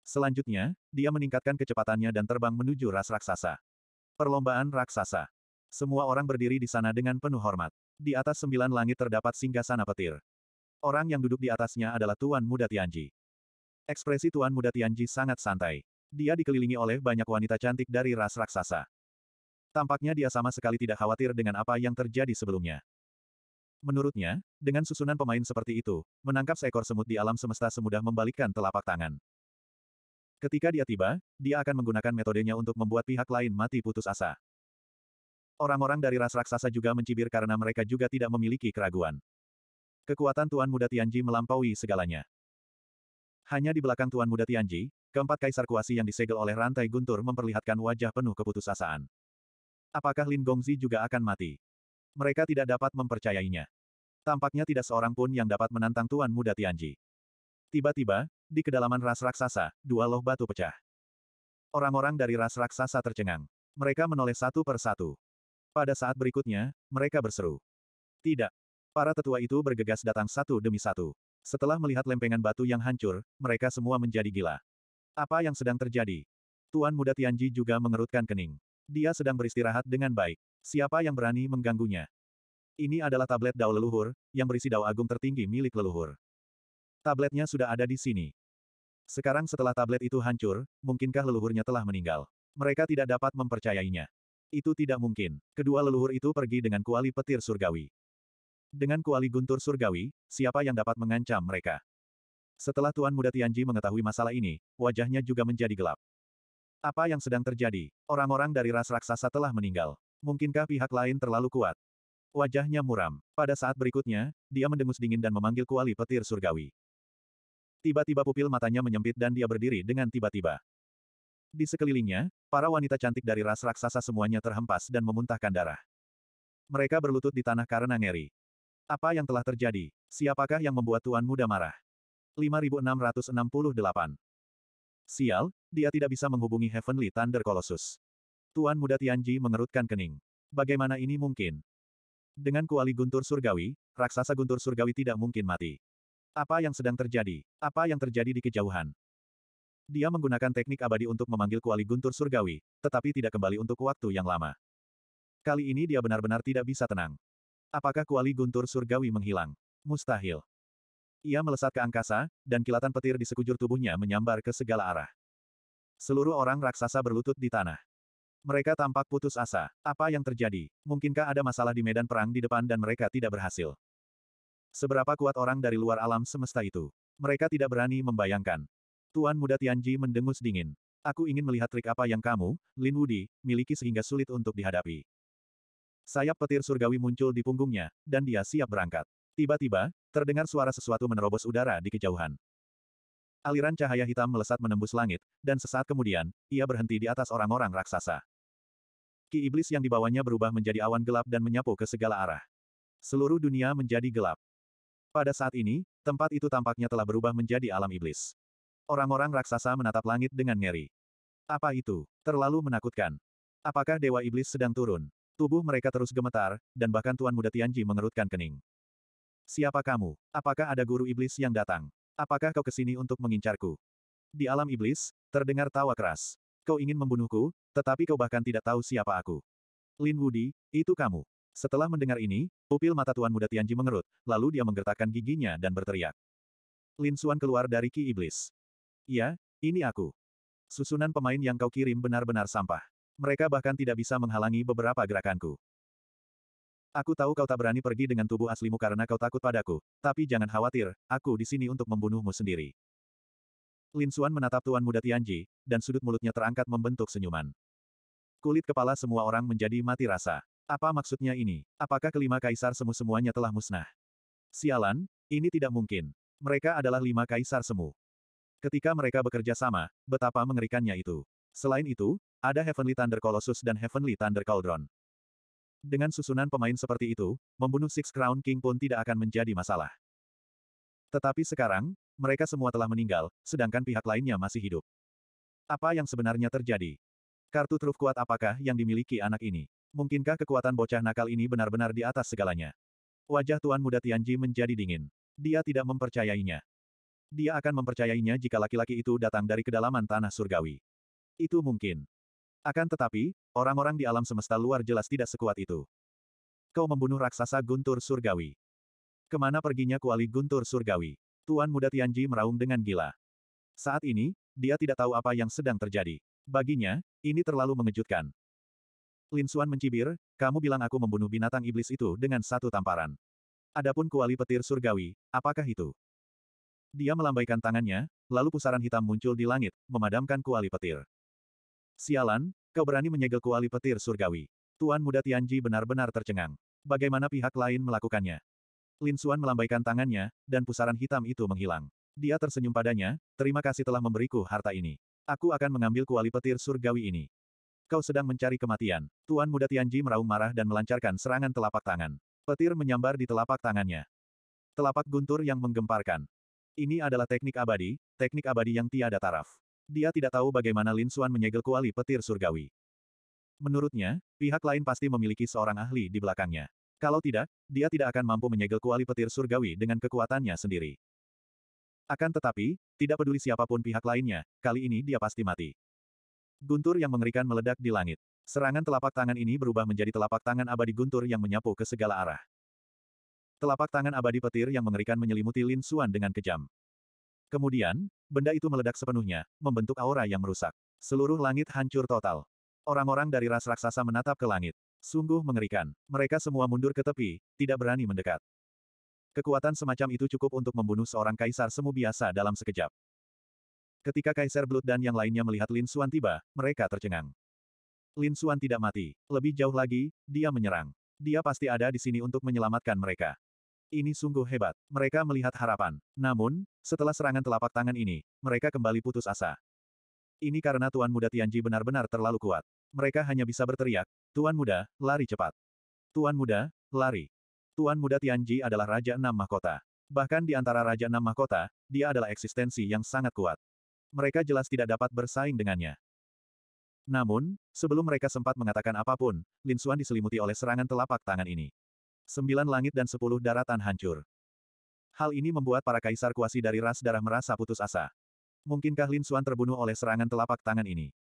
Selanjutnya, dia meningkatkan kecepatannya dan terbang menuju ras raksasa. Perlombaan raksasa. Semua orang berdiri di sana dengan penuh hormat. Di atas sembilan langit terdapat singgasana petir. Orang yang duduk di atasnya adalah Tuan Muda Tianji. Ekspresi Tuan Muda Tianji sangat santai. Dia dikelilingi oleh banyak wanita cantik dari ras raksasa. Tampaknya dia sama sekali tidak khawatir dengan apa yang terjadi sebelumnya. Menurutnya, dengan susunan pemain seperti itu, menangkap seekor semut di alam semesta semudah membalikkan telapak tangan. Ketika dia tiba, dia akan menggunakan metodenya untuk membuat pihak lain mati putus asa. Orang-orang dari ras raksasa juga mencibir karena mereka juga tidak memiliki keraguan. Kekuatan Tuan Muda Tianji melampaui segalanya. Hanya di belakang Tuan Muda Tianji, keempat kaisar kuasi yang disegel oleh rantai guntur memperlihatkan wajah penuh keputusasaan. Apakah Lin Gongzi juga akan mati? Mereka tidak dapat mempercayainya. Tampaknya tidak seorang pun yang dapat menantang Tuan Muda Tianji. Tiba-tiba, di kedalaman ras raksasa, dua loh batu pecah. Orang-orang dari ras raksasa tercengang. Mereka menoleh satu per satu. Pada saat berikutnya, mereka berseru. Tidak. Para tetua itu bergegas datang satu demi satu. Setelah melihat lempengan batu yang hancur, mereka semua menjadi gila. Apa yang sedang terjadi? Tuan muda Tianji juga mengerutkan kening. Dia sedang beristirahat dengan baik. Siapa yang berani mengganggunya? Ini adalah tablet dao leluhur, yang berisi dao agung tertinggi milik leluhur. Tabletnya sudah ada di sini. Sekarang setelah tablet itu hancur, mungkinkah leluhurnya telah meninggal? Mereka tidak dapat mempercayainya. Itu tidak mungkin. Kedua leluhur itu pergi dengan kuali petir surgawi. Dengan kuali guntur surgawi, siapa yang dapat mengancam mereka? Setelah Tuan Muda Tianji mengetahui masalah ini, wajahnya juga menjadi gelap. Apa yang sedang terjadi? Orang-orang dari ras raksasa telah meninggal. Mungkinkah pihak lain terlalu kuat? Wajahnya muram. Pada saat berikutnya, dia mendengus dingin dan memanggil kuali petir surgawi. Tiba-tiba pupil matanya menyempit dan dia berdiri dengan tiba-tiba. Di sekelilingnya, para wanita cantik dari ras raksasa semuanya terhempas dan memuntahkan darah. Mereka berlutut di tanah karena ngeri. Apa yang telah terjadi? Siapakah yang membuat Tuan Muda marah? 5668. Sial, dia tidak bisa menghubungi Heavenly Thunder Colossus. Tuan Muda Tianji mengerutkan kening. Bagaimana ini mungkin? Dengan kuali guntur surgawi, raksasa guntur surgawi tidak mungkin mati. Apa yang sedang terjadi? Apa yang terjadi di kejauhan? Dia menggunakan teknik abadi untuk memanggil kuali guntur surgawi, tetapi tidak kembali untuk waktu yang lama. Kali ini dia benar-benar tidak bisa tenang. Apakah kuali guntur surgawi menghilang? Mustahil. Ia melesat ke angkasa, dan kilatan petir di sekujur tubuhnya menyambar ke segala arah. Seluruh orang raksasa berlutut di tanah. Mereka tampak putus asa. Apa yang terjadi? Mungkinkah ada masalah di medan perang di depan dan mereka tidak berhasil? Seberapa kuat orang dari luar alam semesta itu? Mereka tidak berani membayangkan. Tuan muda Tianji mendengus dingin. Aku ingin melihat trik apa yang kamu, Lin Wudi, miliki sehingga sulit untuk dihadapi. Sayap petir surgawi muncul di punggungnya, dan dia siap berangkat. Tiba-tiba, terdengar suara sesuatu menerobos udara di kejauhan. Aliran cahaya hitam melesat menembus langit, dan sesaat kemudian, ia berhenti di atas orang-orang raksasa. Ki iblis yang dibawanya berubah menjadi awan gelap dan menyapu ke segala arah. Seluruh dunia menjadi gelap. Pada saat ini, tempat itu tampaknya telah berubah menjadi alam iblis. Orang-orang raksasa menatap langit dengan ngeri. Apa itu? Terlalu menakutkan. Apakah Dewa Iblis sedang turun? Tubuh mereka terus gemetar, dan bahkan Tuan Muda Tianji mengerutkan kening. Siapa kamu? Apakah ada guru iblis yang datang? Apakah kau kesini untuk mengincarku? Di alam iblis, terdengar tawa keras. Kau ingin membunuhku, tetapi kau bahkan tidak tahu siapa aku. Lin Wudi, itu kamu. Setelah mendengar ini, pupil mata Tuan Muda Tianji mengerut, lalu dia menggertakkan giginya dan berteriak. Lin Xuan keluar dari Ki Iblis. Ya, ini aku. Susunan pemain yang kau kirim benar-benar sampah. Mereka bahkan tidak bisa menghalangi beberapa gerakanku. Aku tahu kau tak berani pergi dengan tubuh aslimu karena kau takut padaku, tapi jangan khawatir, aku di sini untuk membunuhmu sendiri. Lin Xuan menatap tuan muda Tianji, dan sudut mulutnya terangkat membentuk senyuman. Kulit kepala semua orang menjadi mati rasa. Apa maksudnya ini? Apakah kelima kaisar semu-semuanya telah musnah? Sialan, ini tidak mungkin. Mereka adalah lima kaisar semu. Ketika mereka bekerja sama, betapa mengerikannya itu. Selain itu, ada Heavenly Thunder Colossus dan Heavenly Thunder Cauldron. Dengan susunan pemain seperti itu, membunuh Six Crown King pun tidak akan menjadi masalah. Tetapi sekarang, mereka semua telah meninggal, sedangkan pihak lainnya masih hidup. Apa yang sebenarnya terjadi? Kartu truf kuat apakah yang dimiliki anak ini? Mungkinkah kekuatan bocah nakal ini benar-benar di atas segalanya? Wajah Tuan Muda Tianji menjadi dingin. Dia tidak mempercayainya. Dia akan mempercayainya jika laki-laki itu datang dari kedalaman tanah surgawi. Itu mungkin. Akan tetapi, orang-orang di alam semesta luar jelas tidak sekuat itu. Kau membunuh raksasa Guntur Surgawi. Kemana perginya kuali Guntur Surgawi? Tuan muda Tianji meraung dengan gila. Saat ini, dia tidak tahu apa yang sedang terjadi. Baginya, ini terlalu mengejutkan. Lin Xuan mencibir, kamu bilang aku membunuh binatang iblis itu dengan satu tamparan. Adapun kuali petir surgawi, apakah itu? Dia melambaikan tangannya, lalu pusaran hitam muncul di langit, memadamkan kuali petir. Sialan, kau berani menyegel kuali petir surgawi. Tuan muda Tianji benar-benar tercengang. Bagaimana pihak lain melakukannya? Lin Xuan melambaikan tangannya, dan pusaran hitam itu menghilang. Dia tersenyum padanya, terima kasih telah memberiku harta ini. Aku akan mengambil kuali petir surgawi ini. Kau sedang mencari kematian. Tuan muda Tianji meraung marah dan melancarkan serangan telapak tangan. Petir menyambar di telapak tangannya. Telapak guntur yang menggemparkan. Ini adalah teknik abadi, teknik abadi yang tiada taraf. Dia tidak tahu bagaimana Lin Xuan menyegel kuali petir surgawi. Menurutnya, pihak lain pasti memiliki seorang ahli di belakangnya. Kalau tidak, dia tidak akan mampu menyegel kuali petir surgawi dengan kekuatannya sendiri. Akan tetapi, tidak peduli siapapun pihak lainnya, kali ini dia pasti mati. Guntur yang mengerikan meledak di langit. Serangan telapak tangan ini berubah menjadi telapak tangan abadi guntur yang menyapu ke segala arah. Telapak tangan abadi petir yang mengerikan menyelimuti Lin Suan dengan kejam. Kemudian, benda itu meledak sepenuhnya, membentuk aura yang merusak. Seluruh langit hancur total. Orang-orang dari ras raksasa menatap ke langit. Sungguh mengerikan. Mereka semua mundur ke tepi, tidak berani mendekat. Kekuatan semacam itu cukup untuk membunuh seorang kaisar semu biasa dalam sekejap. Ketika Kaisar Blood dan yang lainnya melihat Lin Xuan tiba, mereka tercengang. Lin Xuan tidak mati. Lebih jauh lagi, dia menyerang. Dia pasti ada di sini untuk menyelamatkan mereka. Ini sungguh hebat. Mereka melihat harapan. Namun, setelah serangan telapak tangan ini, mereka kembali putus asa. Ini karena Tuan Muda Tianji benar-benar terlalu kuat. Mereka hanya bisa berteriak, Tuan Muda, lari cepat. Tuan Muda, lari. Tuan Muda Tianji adalah Raja Enam Mahkota. Bahkan di antara Raja Enam Mahkota, dia adalah eksistensi yang sangat kuat. Mereka jelas tidak dapat bersaing dengannya. Namun, sebelum mereka sempat mengatakan apapun, Lin Xuan diselimuti oleh serangan telapak tangan ini. Sembilan langit dan sepuluh daratan hancur. Hal ini membuat para kaisar kuasi dari ras darah merasa putus asa. Mungkinkah Lin Xuan terbunuh oleh serangan telapak tangan ini?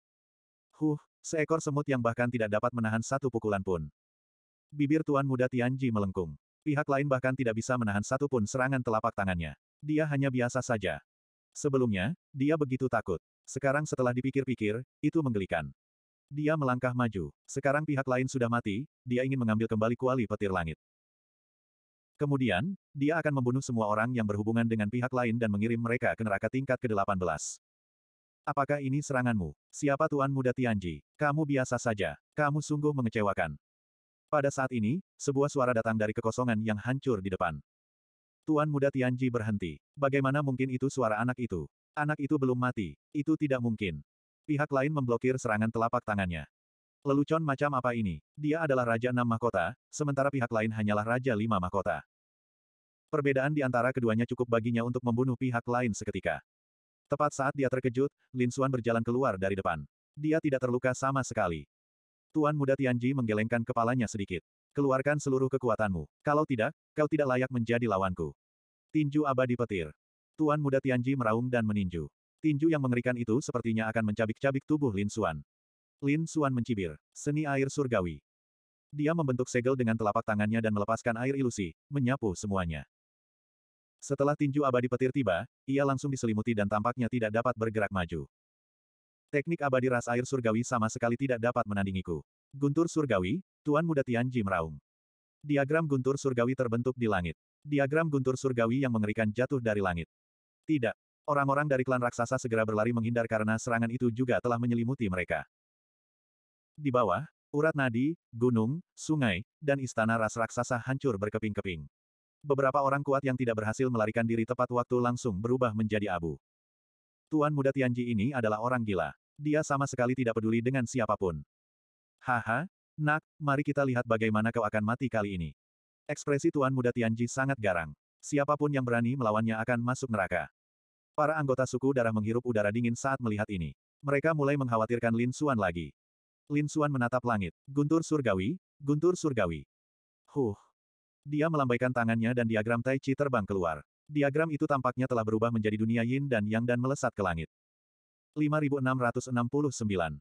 Huh, seekor semut yang bahkan tidak dapat menahan satu pukulan pun. Bibir Tuan Muda Tianji melengkung. Pihak lain bahkan tidak bisa menahan satu pun serangan telapak tangannya. Dia hanya biasa saja. Sebelumnya, dia begitu takut. Sekarang setelah dipikir-pikir, itu menggelikan. Dia melangkah maju. Sekarang pihak lain sudah mati, dia ingin mengambil kembali kuali petir langit. Kemudian, dia akan membunuh semua orang yang berhubungan dengan pihak lain dan mengirim mereka ke neraka tingkat ke-18. Apakah ini seranganmu? Siapa Tuan Muda Tianji? Kamu biasa saja. Kamu sungguh mengecewakan. Pada saat ini, sebuah suara datang dari kekosongan yang hancur di depan. Tuan Muda Tianji berhenti. Bagaimana mungkin itu suara anak itu? Anak itu belum mati. Itu tidak mungkin. Pihak lain memblokir serangan telapak tangannya. Lelucon macam apa ini? Dia adalah Raja Enam Mahkota, sementara pihak lain hanyalah Raja Lima Mahkota. Perbedaan di antara keduanya cukup baginya untuk membunuh pihak lain seketika. Tepat saat dia terkejut, Lin Suan berjalan keluar dari depan. Dia tidak terluka sama sekali. Tuan muda Tianji menggelengkan kepalanya sedikit. Keluarkan seluruh kekuatanmu. Kalau tidak, kau tidak layak menjadi lawanku. Tinju abadi petir. Tuan muda Tianji meraung dan meninju. Tinju yang mengerikan itu sepertinya akan mencabik-cabik tubuh Lin Suan. Lin Suan mencibir. Seni air surgawi. Dia membentuk segel dengan telapak tangannya dan melepaskan air ilusi, menyapu semuanya. Setelah tinju abadi petir tiba, ia langsung diselimuti dan tampaknya tidak dapat bergerak maju. Teknik abadi ras air surgawi sama sekali tidak dapat menandingiku. Guntur surgawi, Tuan Muda Tianji meraung. Diagram guntur surgawi terbentuk di langit. Diagram guntur surgawi yang mengerikan jatuh dari langit. Tidak. Orang-orang dari klan raksasa segera berlari menghindar karena serangan itu juga telah menyelimuti mereka. Di bawah, urat nadi, gunung, sungai, dan istana ras raksasa hancur berkeping-keping. Beberapa orang kuat yang tidak berhasil melarikan diri tepat waktu langsung berubah menjadi abu. Tuan muda Tianji ini adalah orang gila. Dia sama sekali tidak peduli dengan siapapun. Haha, nak, mari kita lihat bagaimana kau akan mati kali ini. Ekspresi Tuan muda Tianji sangat garang. Siapapun yang berani melawannya akan masuk neraka. Para anggota suku darah menghirup udara dingin saat melihat ini. Mereka mulai mengkhawatirkan Lin Xuan lagi. Lin Suan menatap langit. Guntur surgawi, guntur surgawi. Huh. Dia melambaikan tangannya dan diagram Tai Chi terbang keluar. Diagram itu tampaknya telah berubah menjadi dunia yin dan yang dan melesat ke langit. 5669.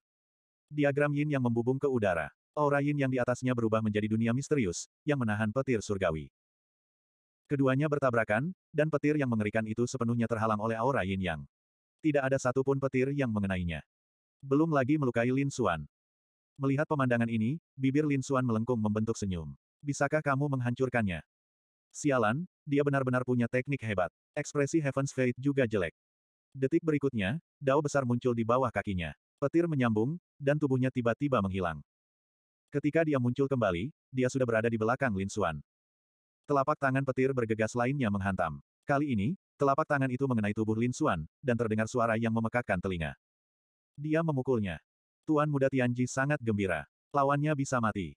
Diagram yin yang membubung ke udara. Aura yin yang di atasnya berubah menjadi dunia misterius, yang menahan petir surgawi. Keduanya bertabrakan, dan petir yang mengerikan itu sepenuhnya terhalang oleh aura yin yang. Tidak ada satupun petir yang mengenainya. Belum lagi melukai Lin Suan. Melihat pemandangan ini, bibir Lin Xuan melengkung membentuk senyum. Bisakah kamu menghancurkannya? Sialan, dia benar-benar punya teknik hebat. Ekspresi Heaven's Fate juga jelek. Detik berikutnya, dao besar muncul di bawah kakinya. Petir menyambung, dan tubuhnya tiba-tiba menghilang. Ketika dia muncul kembali, dia sudah berada di belakang Lin Xuan. Telapak tangan petir bergegas lainnya menghantam. Kali ini, telapak tangan itu mengenai tubuh Lin Xuan, dan terdengar suara yang memekakkan telinga. Dia memukulnya. Tuan muda Tianji sangat gembira. Lawannya bisa mati.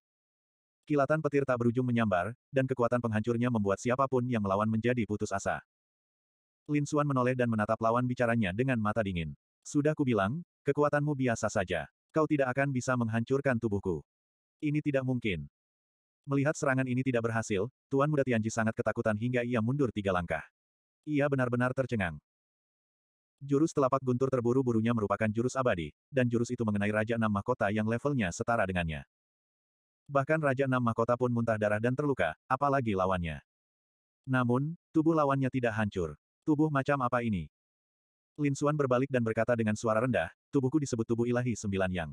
Kilatan petir tak berujung menyambar, dan kekuatan penghancurnya membuat siapapun yang melawan menjadi putus asa. Lin Xuan menoleh dan menatap lawan bicaranya dengan mata dingin. Sudah kubilang, kekuatanmu biasa saja. Kau tidak akan bisa menghancurkan tubuhku. Ini tidak mungkin. Melihat serangan ini tidak berhasil, Tuan Muda Tianji sangat ketakutan hingga ia mundur tiga langkah. Ia benar-benar tercengang. Jurus telapak guntur terburu-burunya merupakan jurus abadi, dan jurus itu mengenai Raja Enam Mahkota yang levelnya setara dengannya. Bahkan Raja Enam Mahkota pun muntah darah dan terluka, apalagi lawannya. Namun, tubuh lawannya tidak hancur. Tubuh macam apa ini? Lin Xuan berbalik dan berkata dengan suara rendah, tubuhku disebut tubuh ilahi sembilan yang.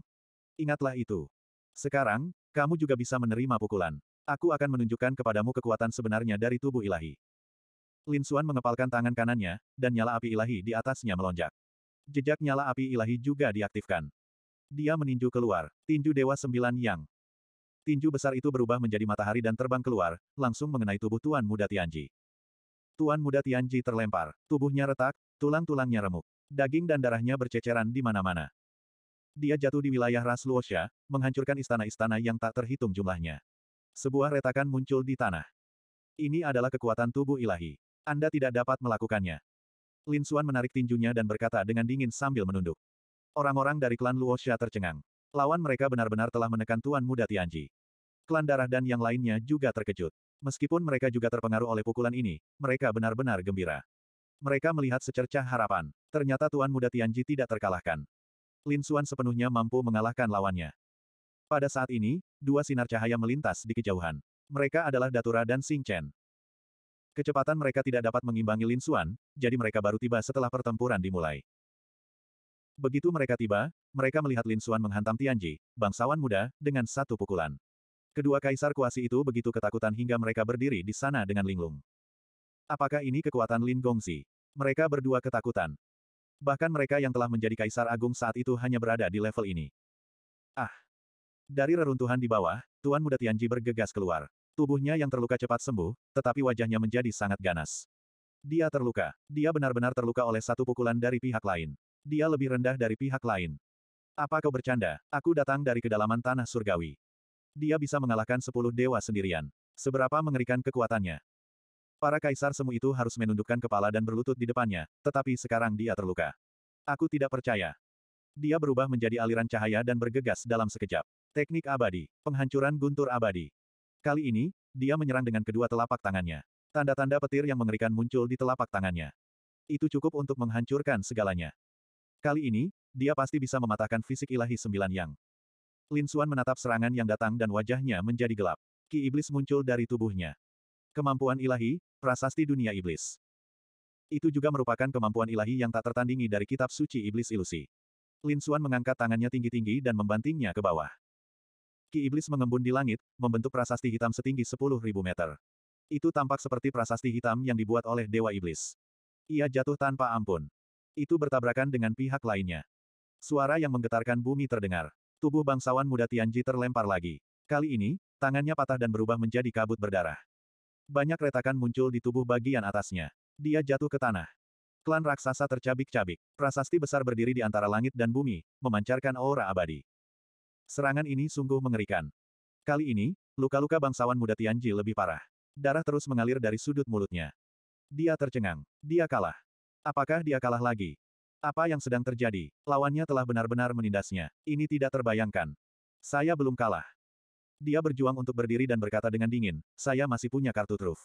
Ingatlah itu. Sekarang, kamu juga bisa menerima pukulan. Aku akan menunjukkan kepadamu kekuatan sebenarnya dari tubuh ilahi. Lin Suan mengepalkan tangan kanannya, dan nyala api ilahi di atasnya melonjak. Jejak nyala api ilahi juga diaktifkan. Dia meninju keluar, tinju Dewa Sembilan Yang. Tinju besar itu berubah menjadi matahari dan terbang keluar, langsung mengenai tubuh Tuan Muda Tianji. Tuan Muda Tianji terlempar, tubuhnya retak, tulang-tulangnya remuk. Daging dan darahnya berceceran di mana-mana. Dia jatuh di wilayah Ras Luosha, menghancurkan istana-istana yang tak terhitung jumlahnya. Sebuah retakan muncul di tanah. Ini adalah kekuatan tubuh ilahi. Anda tidak dapat melakukannya. Lin Xuan menarik tinjunya dan berkata dengan dingin sambil menunduk. Orang-orang dari klan Luo Xia tercengang. Lawan mereka benar-benar telah menekan Tuan Muda Tianji. Klan darah dan yang lainnya juga terkejut. Meskipun mereka juga terpengaruh oleh pukulan ini, mereka benar-benar gembira. Mereka melihat secercah harapan. Ternyata Tuan Muda Tianji tidak terkalahkan. Lin Xuan sepenuhnya mampu mengalahkan lawannya. Pada saat ini, dua sinar cahaya melintas di kejauhan. Mereka adalah Datura dan Sing Chen. Kecepatan mereka tidak dapat mengimbangi Lin Xuan, jadi mereka baru tiba setelah pertempuran dimulai. Begitu mereka tiba, mereka melihat Lin Xuan menghantam Tianji, bangsawan muda, dengan satu pukulan. Kedua kaisar kuasi itu begitu ketakutan hingga mereka berdiri di sana dengan linglung. Apakah ini kekuatan Lin Gongzi? Mereka berdua ketakutan. Bahkan mereka yang telah menjadi kaisar agung saat itu hanya berada di level ini. Ah! Dari reruntuhan di bawah, Tuan Muda Tianji bergegas keluar. Tubuhnya yang terluka cepat sembuh, tetapi wajahnya menjadi sangat ganas. Dia terluka. Dia benar-benar terluka oleh satu pukulan dari pihak lain. Dia lebih rendah dari pihak lain. Apa kau bercanda? Aku datang dari kedalaman tanah surgawi. Dia bisa mengalahkan sepuluh dewa sendirian. Seberapa mengerikan kekuatannya. Para kaisar semu itu harus menundukkan kepala dan berlutut di depannya, tetapi sekarang dia terluka. Aku tidak percaya. Dia berubah menjadi aliran cahaya dan bergegas dalam sekejap. Teknik abadi. Penghancuran guntur abadi. Kali ini, dia menyerang dengan kedua telapak tangannya. Tanda-tanda petir yang mengerikan muncul di telapak tangannya. Itu cukup untuk menghancurkan segalanya. Kali ini, dia pasti bisa mematahkan fisik ilahi sembilan yang. Lin Xuan menatap serangan yang datang dan wajahnya menjadi gelap. Ki Iblis muncul dari tubuhnya. Kemampuan ilahi, prasasti dunia iblis. Itu juga merupakan kemampuan ilahi yang tak tertandingi dari kitab suci iblis ilusi. Lin Xuan mengangkat tangannya tinggi-tinggi dan membantingnya ke bawah. Ki Iblis mengembun di langit, membentuk prasasti hitam setinggi 10.000 meter. Itu tampak seperti prasasti hitam yang dibuat oleh Dewa Iblis. Ia jatuh tanpa ampun. Itu bertabrakan dengan pihak lainnya. Suara yang menggetarkan bumi terdengar. Tubuh bangsawan muda Tianji terlempar lagi. Kali ini, tangannya patah dan berubah menjadi kabut berdarah. Banyak retakan muncul di tubuh bagian atasnya. Dia jatuh ke tanah. Klan raksasa tercabik-cabik. Prasasti besar berdiri di antara langit dan bumi, memancarkan aura abadi. Serangan ini sungguh mengerikan. Kali ini, luka-luka bangsawan muda Tianji lebih parah. Darah terus mengalir dari sudut mulutnya. Dia tercengang. Dia kalah. Apakah dia kalah lagi? Apa yang sedang terjadi? Lawannya telah benar-benar menindasnya. Ini tidak terbayangkan. Saya belum kalah. Dia berjuang untuk berdiri dan berkata dengan dingin, saya masih punya kartu truf.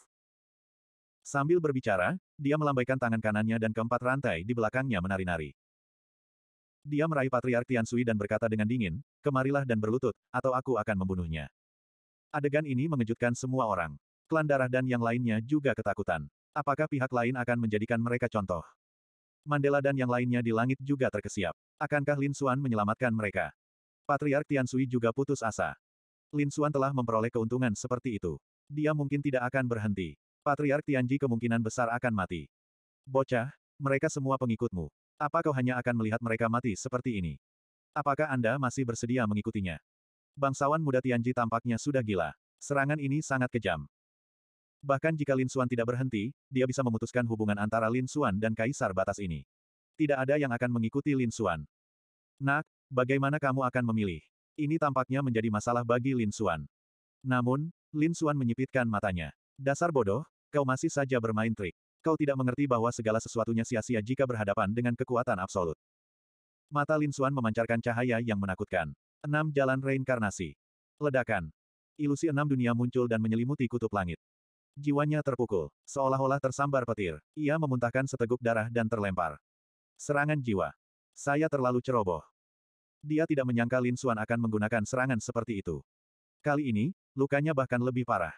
Sambil berbicara, dia melambaikan tangan kanannya dan keempat rantai di belakangnya menari-nari. Dia meraih Patriark Tian Sui dan berkata dengan dingin, kemarilah dan berlutut, atau aku akan membunuhnya. Adegan ini mengejutkan semua orang. Klan darah dan yang lainnya juga ketakutan. Apakah pihak lain akan menjadikan mereka contoh? Mandela dan yang lainnya di langit juga terkesiap. Akankah Lin Xuan menyelamatkan mereka? Patriark Tian Sui juga putus asa. Lin Xuan telah memperoleh keuntungan seperti itu. Dia mungkin tidak akan berhenti. Patriark Tianji kemungkinan besar akan mati. Bocah, mereka semua pengikutmu. Apa kau hanya akan melihat mereka mati seperti ini? Apakah Anda masih bersedia mengikutinya? Bangsawan muda Tianji tampaknya sudah gila. Serangan ini sangat kejam. Bahkan jika Lin Xuan tidak berhenti, dia bisa memutuskan hubungan antara Lin Xuan dan Kaisar Batas ini. Tidak ada yang akan mengikuti Lin Xuan. Nak, bagaimana kamu akan memilih? Ini tampaknya menjadi masalah bagi Lin Xuan. Namun, Lin Xuan menyipitkan matanya. Dasar bodoh, kau masih saja bermain trik. Kau tidak mengerti bahwa segala sesuatunya sia-sia jika berhadapan dengan kekuatan absolut. Mata Lin Xuan memancarkan cahaya yang menakutkan. Enam jalan reinkarnasi. Ledakan. Ilusi enam dunia muncul dan menyelimuti kutub langit. Jiwanya terpukul, seolah-olah tersambar petir. Ia memuntahkan seteguk darah dan terlempar. Serangan jiwa. Saya terlalu ceroboh. Dia tidak menyangka Lin Xuan akan menggunakan serangan seperti itu. Kali ini, lukanya bahkan lebih parah.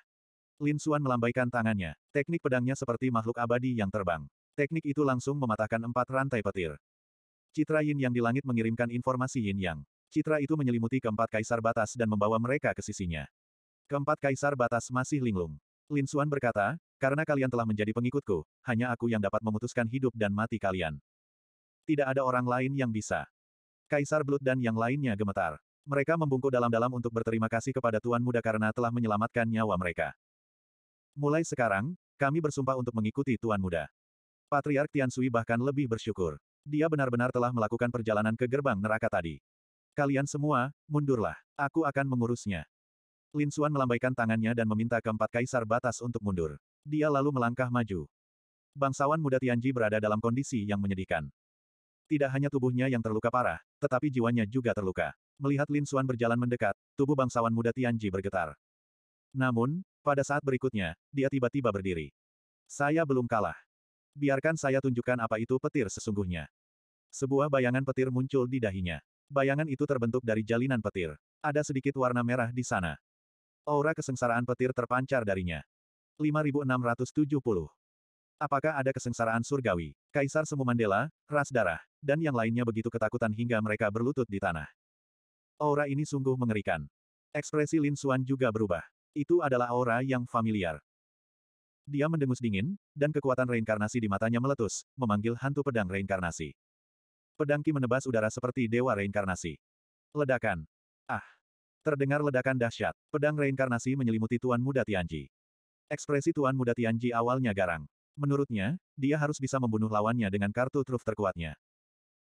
Lin Xuan melambaikan tangannya. Teknik pedangnya seperti makhluk abadi yang terbang. Teknik itu langsung mematahkan empat rantai petir. Citra Yin yang di langit mengirimkan informasi Yin Yang. Citra itu menyelimuti keempat kaisar batas dan membawa mereka ke sisinya. Keempat kaisar batas masih linglung. Lin Xuan berkata, karena kalian telah menjadi pengikutku, hanya aku yang dapat memutuskan hidup dan mati kalian. Tidak ada orang lain yang bisa. Kaisar Blood dan yang lainnya gemetar. Mereka membungkuk dalam-dalam untuk berterima kasih kepada Tuan Muda karena telah menyelamatkan nyawa mereka. Mulai sekarang, kami bersumpah untuk mengikuti Tuan Muda. Patriark Tiansui bahkan lebih bersyukur. Dia benar-benar telah melakukan perjalanan ke gerbang neraka tadi. Kalian semua, mundurlah. Aku akan mengurusnya. Lin Xuan melambaikan tangannya dan meminta keempat kaisar batas untuk mundur. Dia lalu melangkah maju. Bangsawan muda Tianji berada dalam kondisi yang menyedihkan. Tidak hanya tubuhnya yang terluka parah, tetapi jiwanya juga terluka. Melihat Lin Xuan berjalan mendekat, tubuh bangsawan muda Tianji bergetar. Namun, pada saat berikutnya, dia tiba-tiba berdiri. Saya belum kalah. Biarkan saya tunjukkan apa itu petir sesungguhnya. Sebuah bayangan petir muncul di dahinya. Bayangan itu terbentuk dari jalinan petir. Ada sedikit warna merah di sana. Aura kesengsaraan petir terpancar darinya. 5670. Apakah ada kesengsaraan surgawi? Kaisar Semu Mandela, ras darah, dan yang lainnya begitu ketakutan hingga mereka berlutut di tanah. Aura ini sungguh mengerikan. Ekspresi Lin Suan juga berubah. Itu adalah aura yang familiar. Dia mendengus dingin, dan kekuatan reinkarnasi di matanya meletus, memanggil hantu pedang reinkarnasi. Pedangki menebas udara seperti dewa reinkarnasi. Ledakan. Ah. Terdengar ledakan dahsyat. Pedang reinkarnasi menyelimuti Tuan Muda Tianji. Ekspresi Tuan Muda Tianji awalnya garang. Menurutnya, dia harus bisa membunuh lawannya dengan kartu truf terkuatnya.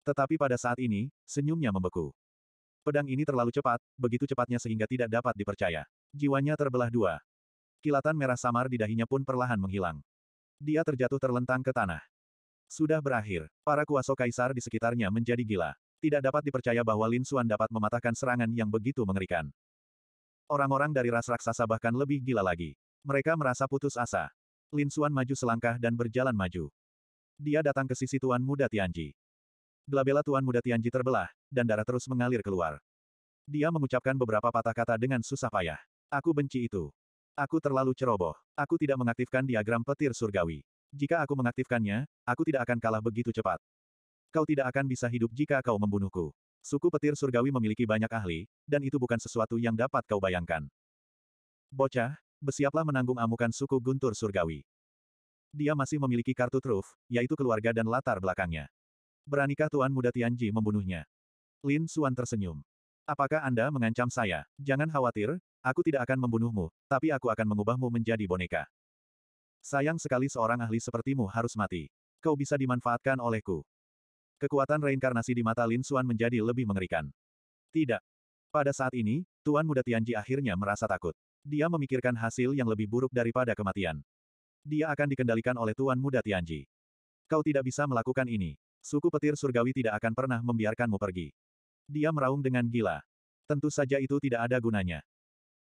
Tetapi pada saat ini, senyumnya membeku. Pedang ini terlalu cepat, begitu cepatnya sehingga tidak dapat dipercaya. Jiwanya terbelah dua. Kilatan merah samar di dahinya pun perlahan menghilang. Dia terjatuh terlentang ke tanah. Sudah berakhir, para kuasa kaisar di sekitarnya menjadi gila. Tidak dapat dipercaya bahwa Lin Xuan dapat mematahkan serangan yang begitu mengerikan. Orang-orang dari ras raksasa bahkan lebih gila lagi. Mereka merasa putus asa. Lin Xuan maju selangkah dan berjalan maju. Dia datang ke sisi Tuan Muda Tianji. Glabella Tuan Muda Tianji terbelah, dan darah terus mengalir keluar. Dia mengucapkan beberapa patah kata dengan susah payah. Aku benci itu. Aku terlalu ceroboh. Aku tidak mengaktifkan diagram petir surgawi. Jika aku mengaktifkannya, aku tidak akan kalah begitu cepat. Kau tidak akan bisa hidup jika kau membunuhku. Suku petir surgawi memiliki banyak ahli, dan itu bukan sesuatu yang dapat kau bayangkan. Bocah, bersiaplah menanggung amukan suku Guntur Surgawi. Dia masih memiliki kartu truf, yaitu keluarga dan latar belakangnya. Beranikah Tuan Muda Tianji membunuhnya? Lin Suan tersenyum. Apakah Anda mengancam saya? Jangan khawatir, Aku tidak akan membunuhmu, tapi aku akan mengubahmu menjadi boneka. Sayang sekali seorang ahli sepertimu harus mati. Kau bisa dimanfaatkan olehku. Kekuatan reinkarnasi di mata Lin Xuan menjadi lebih mengerikan. Tidak. Pada saat ini, Tuan Muda Tianji akhirnya merasa takut. Dia memikirkan hasil yang lebih buruk daripada kematian. Dia akan dikendalikan oleh Tuan Muda Tianji. Kau tidak bisa melakukan ini. Suku petir surgawi tidak akan pernah membiarkanmu pergi. Dia meraung dengan gila. Tentu saja itu tidak ada gunanya.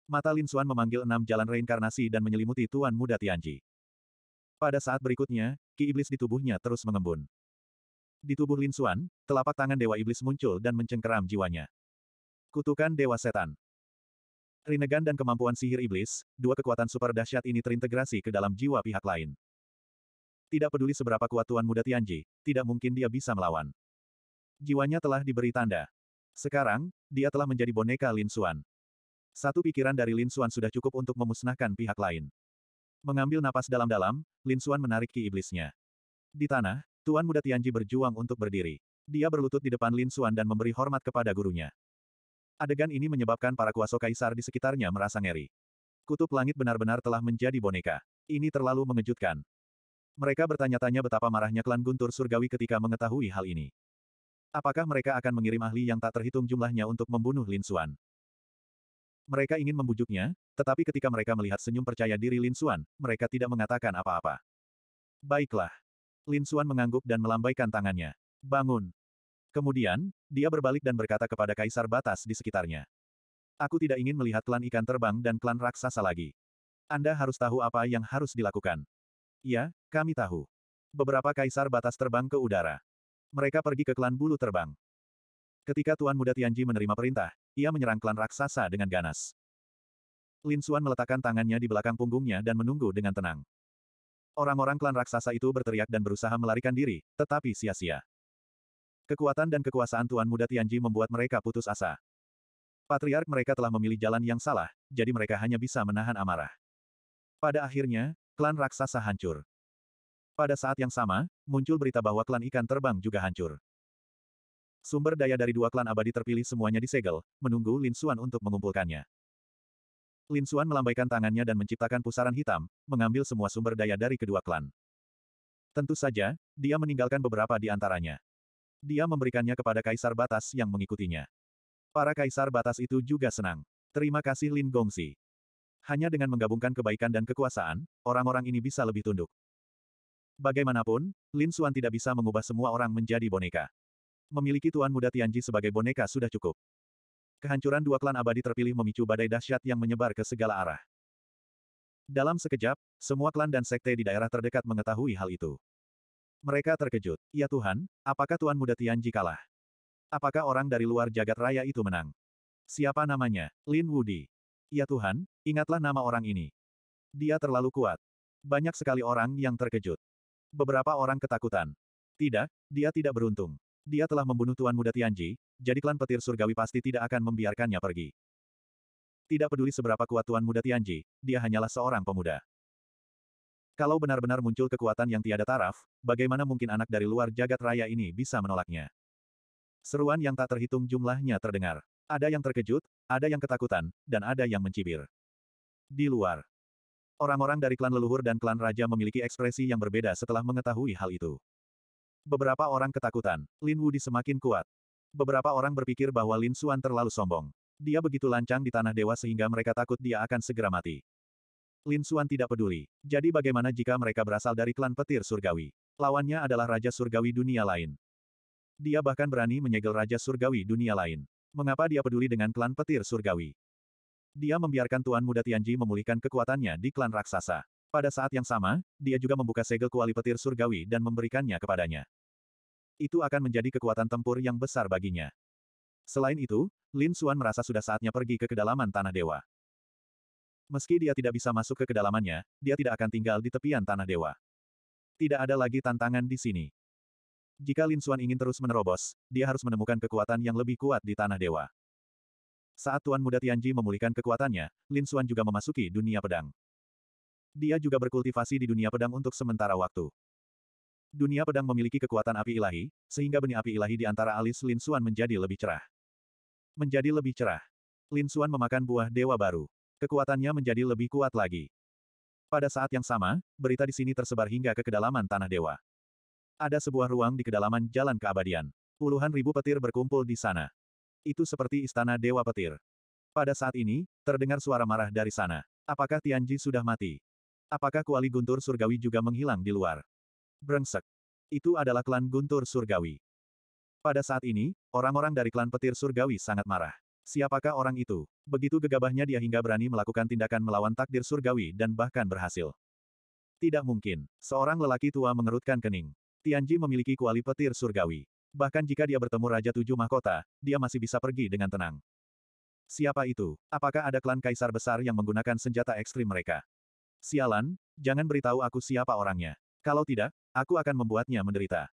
Mata Lin Suan memanggil enam jalan reinkarnasi dan menyelimuti Tuan Muda Tianji. Pada saat berikutnya, ki iblis di tubuhnya terus mengembun. Di tubuh Lin Suan, telapak tangan Dewa Iblis muncul dan mencengkeram jiwanya. Kutukan Dewa Setan Rinnegan dan kemampuan sihir iblis, dua kekuatan super dahsyat ini terintegrasi ke dalam jiwa pihak lain. Tidak peduli seberapa kuat Tuan Muda Tianji, tidak mungkin dia bisa melawan. Jiwanya telah diberi tanda. Sekarang, dia telah menjadi boneka Lin Suan. Satu pikiran dari Lin Xuan sudah cukup untuk memusnahkan pihak lain. Mengambil napas dalam-dalam, Lin Xuan menarik ki iblisnya. Di tanah, Tuan Muda Tianji berjuang untuk berdiri. Dia berlutut di depan Lin Xuan dan memberi hormat kepada gurunya. Adegan ini menyebabkan para kuasa kaisar di sekitarnya merasa ngeri. Kutub langit benar-benar telah menjadi boneka. Ini terlalu mengejutkan. Mereka bertanya-tanya betapa marahnya klan Guntur Surgawi ketika mengetahui hal ini. Apakah mereka akan mengirim ahli yang tak terhitung jumlahnya untuk membunuh Lin Xuan? Mereka ingin membujuknya, tetapi ketika mereka melihat senyum percaya diri Lin Xuan, mereka tidak mengatakan apa-apa. Baiklah. Lin Xuan mengangguk dan melambaikan tangannya. Bangun. Kemudian, dia berbalik dan berkata kepada kaisar batas di sekitarnya. Aku tidak ingin melihat klan ikan terbang dan klan raksasa lagi. Anda harus tahu apa yang harus dilakukan. Ya, kami tahu. Beberapa kaisar batas terbang ke udara. Mereka pergi ke klan bulu terbang. Ketika Tuan Muda Tianji menerima perintah, ia menyerang klan raksasa dengan ganas. Lin Xuan meletakkan tangannya di belakang punggungnya dan menunggu dengan tenang. Orang-orang klan raksasa itu berteriak dan berusaha melarikan diri, tetapi sia-sia. Kekuatan dan kekuasaan Tuan Muda Tianji membuat mereka putus asa. Patriark mereka telah memilih jalan yang salah, jadi mereka hanya bisa menahan amarah. Pada akhirnya, klan raksasa hancur. Pada saat yang sama, muncul berita bahwa klan ikan terbang juga hancur. Sumber daya dari dua klan abadi terpilih semuanya disegel, menunggu Lin Xuan untuk mengumpulkannya. Lin Xuan melambaikan tangannya dan menciptakan pusaran hitam, mengambil semua sumber daya dari kedua klan. Tentu saja, dia meninggalkan beberapa di antaranya. Dia memberikannya kepada Kaisar Batas yang mengikutinya. Para Kaisar Batas itu juga senang. Terima kasih Lin Gongsi. Hanya dengan menggabungkan kebaikan dan kekuasaan, orang-orang ini bisa lebih tunduk. Bagaimanapun, Lin Xuan tidak bisa mengubah semua orang menjadi boneka. Memiliki Tuan Muda Tianji sebagai boneka sudah cukup. Kehancuran dua klan abadi terpilih memicu badai dahsyat yang menyebar ke segala arah. Dalam sekejap, semua klan dan sekte di daerah terdekat mengetahui hal itu. Mereka terkejut. Ya Tuhan, apakah Tuan Muda Tianji kalah? Apakah orang dari luar jagat raya itu menang? Siapa namanya? Lin Wudi. Ya Tuhan, ingatlah nama orang ini. Dia terlalu kuat. Banyak sekali orang yang terkejut. Beberapa orang ketakutan. Tidak, dia tidak beruntung. Dia telah membunuh Tuan Muda Tianji, jadi klan petir surgawi pasti tidak akan membiarkannya pergi. Tidak peduli seberapa kuat Tuan Muda Tianji, dia hanyalah seorang pemuda. Kalau benar-benar muncul kekuatan yang tiada taraf, bagaimana mungkin anak dari luar jagat raya ini bisa menolaknya? Seruan yang tak terhitung jumlahnya terdengar. Ada yang terkejut, ada yang ketakutan, dan ada yang mencibir. Di luar, orang-orang dari klan leluhur dan klan raja memiliki ekspresi yang berbeda setelah mengetahui hal itu. Beberapa orang ketakutan. Lin Wudi semakin kuat. Beberapa orang berpikir bahwa Lin Xuan terlalu sombong. Dia begitu lancang di tanah dewa sehingga mereka takut dia akan segera mati. Lin Xuan tidak peduli. Jadi bagaimana jika mereka berasal dari klan petir surgawi? Lawannya adalah Raja Surgawi dunia lain. Dia bahkan berani menyegel Raja Surgawi dunia lain. Mengapa dia peduli dengan klan petir surgawi? Dia membiarkan Tuan Muda Tianji memulihkan kekuatannya di klan raksasa. Pada saat yang sama, dia juga membuka segel kuali petir surgawi dan memberikannya kepadanya itu akan menjadi kekuatan tempur yang besar baginya. Selain itu, Lin Xuan merasa sudah saatnya pergi ke kedalaman Tanah Dewa. Meski dia tidak bisa masuk ke kedalamannya, dia tidak akan tinggal di tepian Tanah Dewa. Tidak ada lagi tantangan di sini. Jika Lin Xuan ingin terus menerobos, dia harus menemukan kekuatan yang lebih kuat di Tanah Dewa. Saat Tuan Muda Tianji memulihkan kekuatannya, Lin Xuan juga memasuki dunia pedang. Dia juga berkultivasi di dunia pedang untuk sementara waktu. Dunia pedang memiliki kekuatan api ilahi, sehingga benih api ilahi di antara alis Lin Xuan menjadi lebih cerah. Menjadi lebih cerah. Lin Xuan memakan buah dewa baru. Kekuatannya menjadi lebih kuat lagi. Pada saat yang sama, berita di sini tersebar hingga ke kedalaman tanah dewa. Ada sebuah ruang di kedalaman jalan keabadian. Puluhan ribu petir berkumpul di sana. Itu seperti istana dewa petir. Pada saat ini, terdengar suara marah dari sana. Apakah Tianji sudah mati? Apakah kuali guntur surgawi juga menghilang di luar? Brengsek. Itu adalah klan Guntur Surgawi. Pada saat ini, orang-orang dari klan petir Surgawi sangat marah. Siapakah orang itu? Begitu gegabahnya dia hingga berani melakukan tindakan melawan takdir Surgawi dan bahkan berhasil. Tidak mungkin. Seorang lelaki tua mengerutkan kening. Tianji memiliki kuali petir Surgawi. Bahkan jika dia bertemu Raja Tujuh Mahkota, dia masih bisa pergi dengan tenang. Siapa itu? Apakah ada klan kaisar besar yang menggunakan senjata ekstrim mereka? Sialan, jangan beritahu aku siapa orangnya. Kalau tidak, aku akan membuatnya menderita.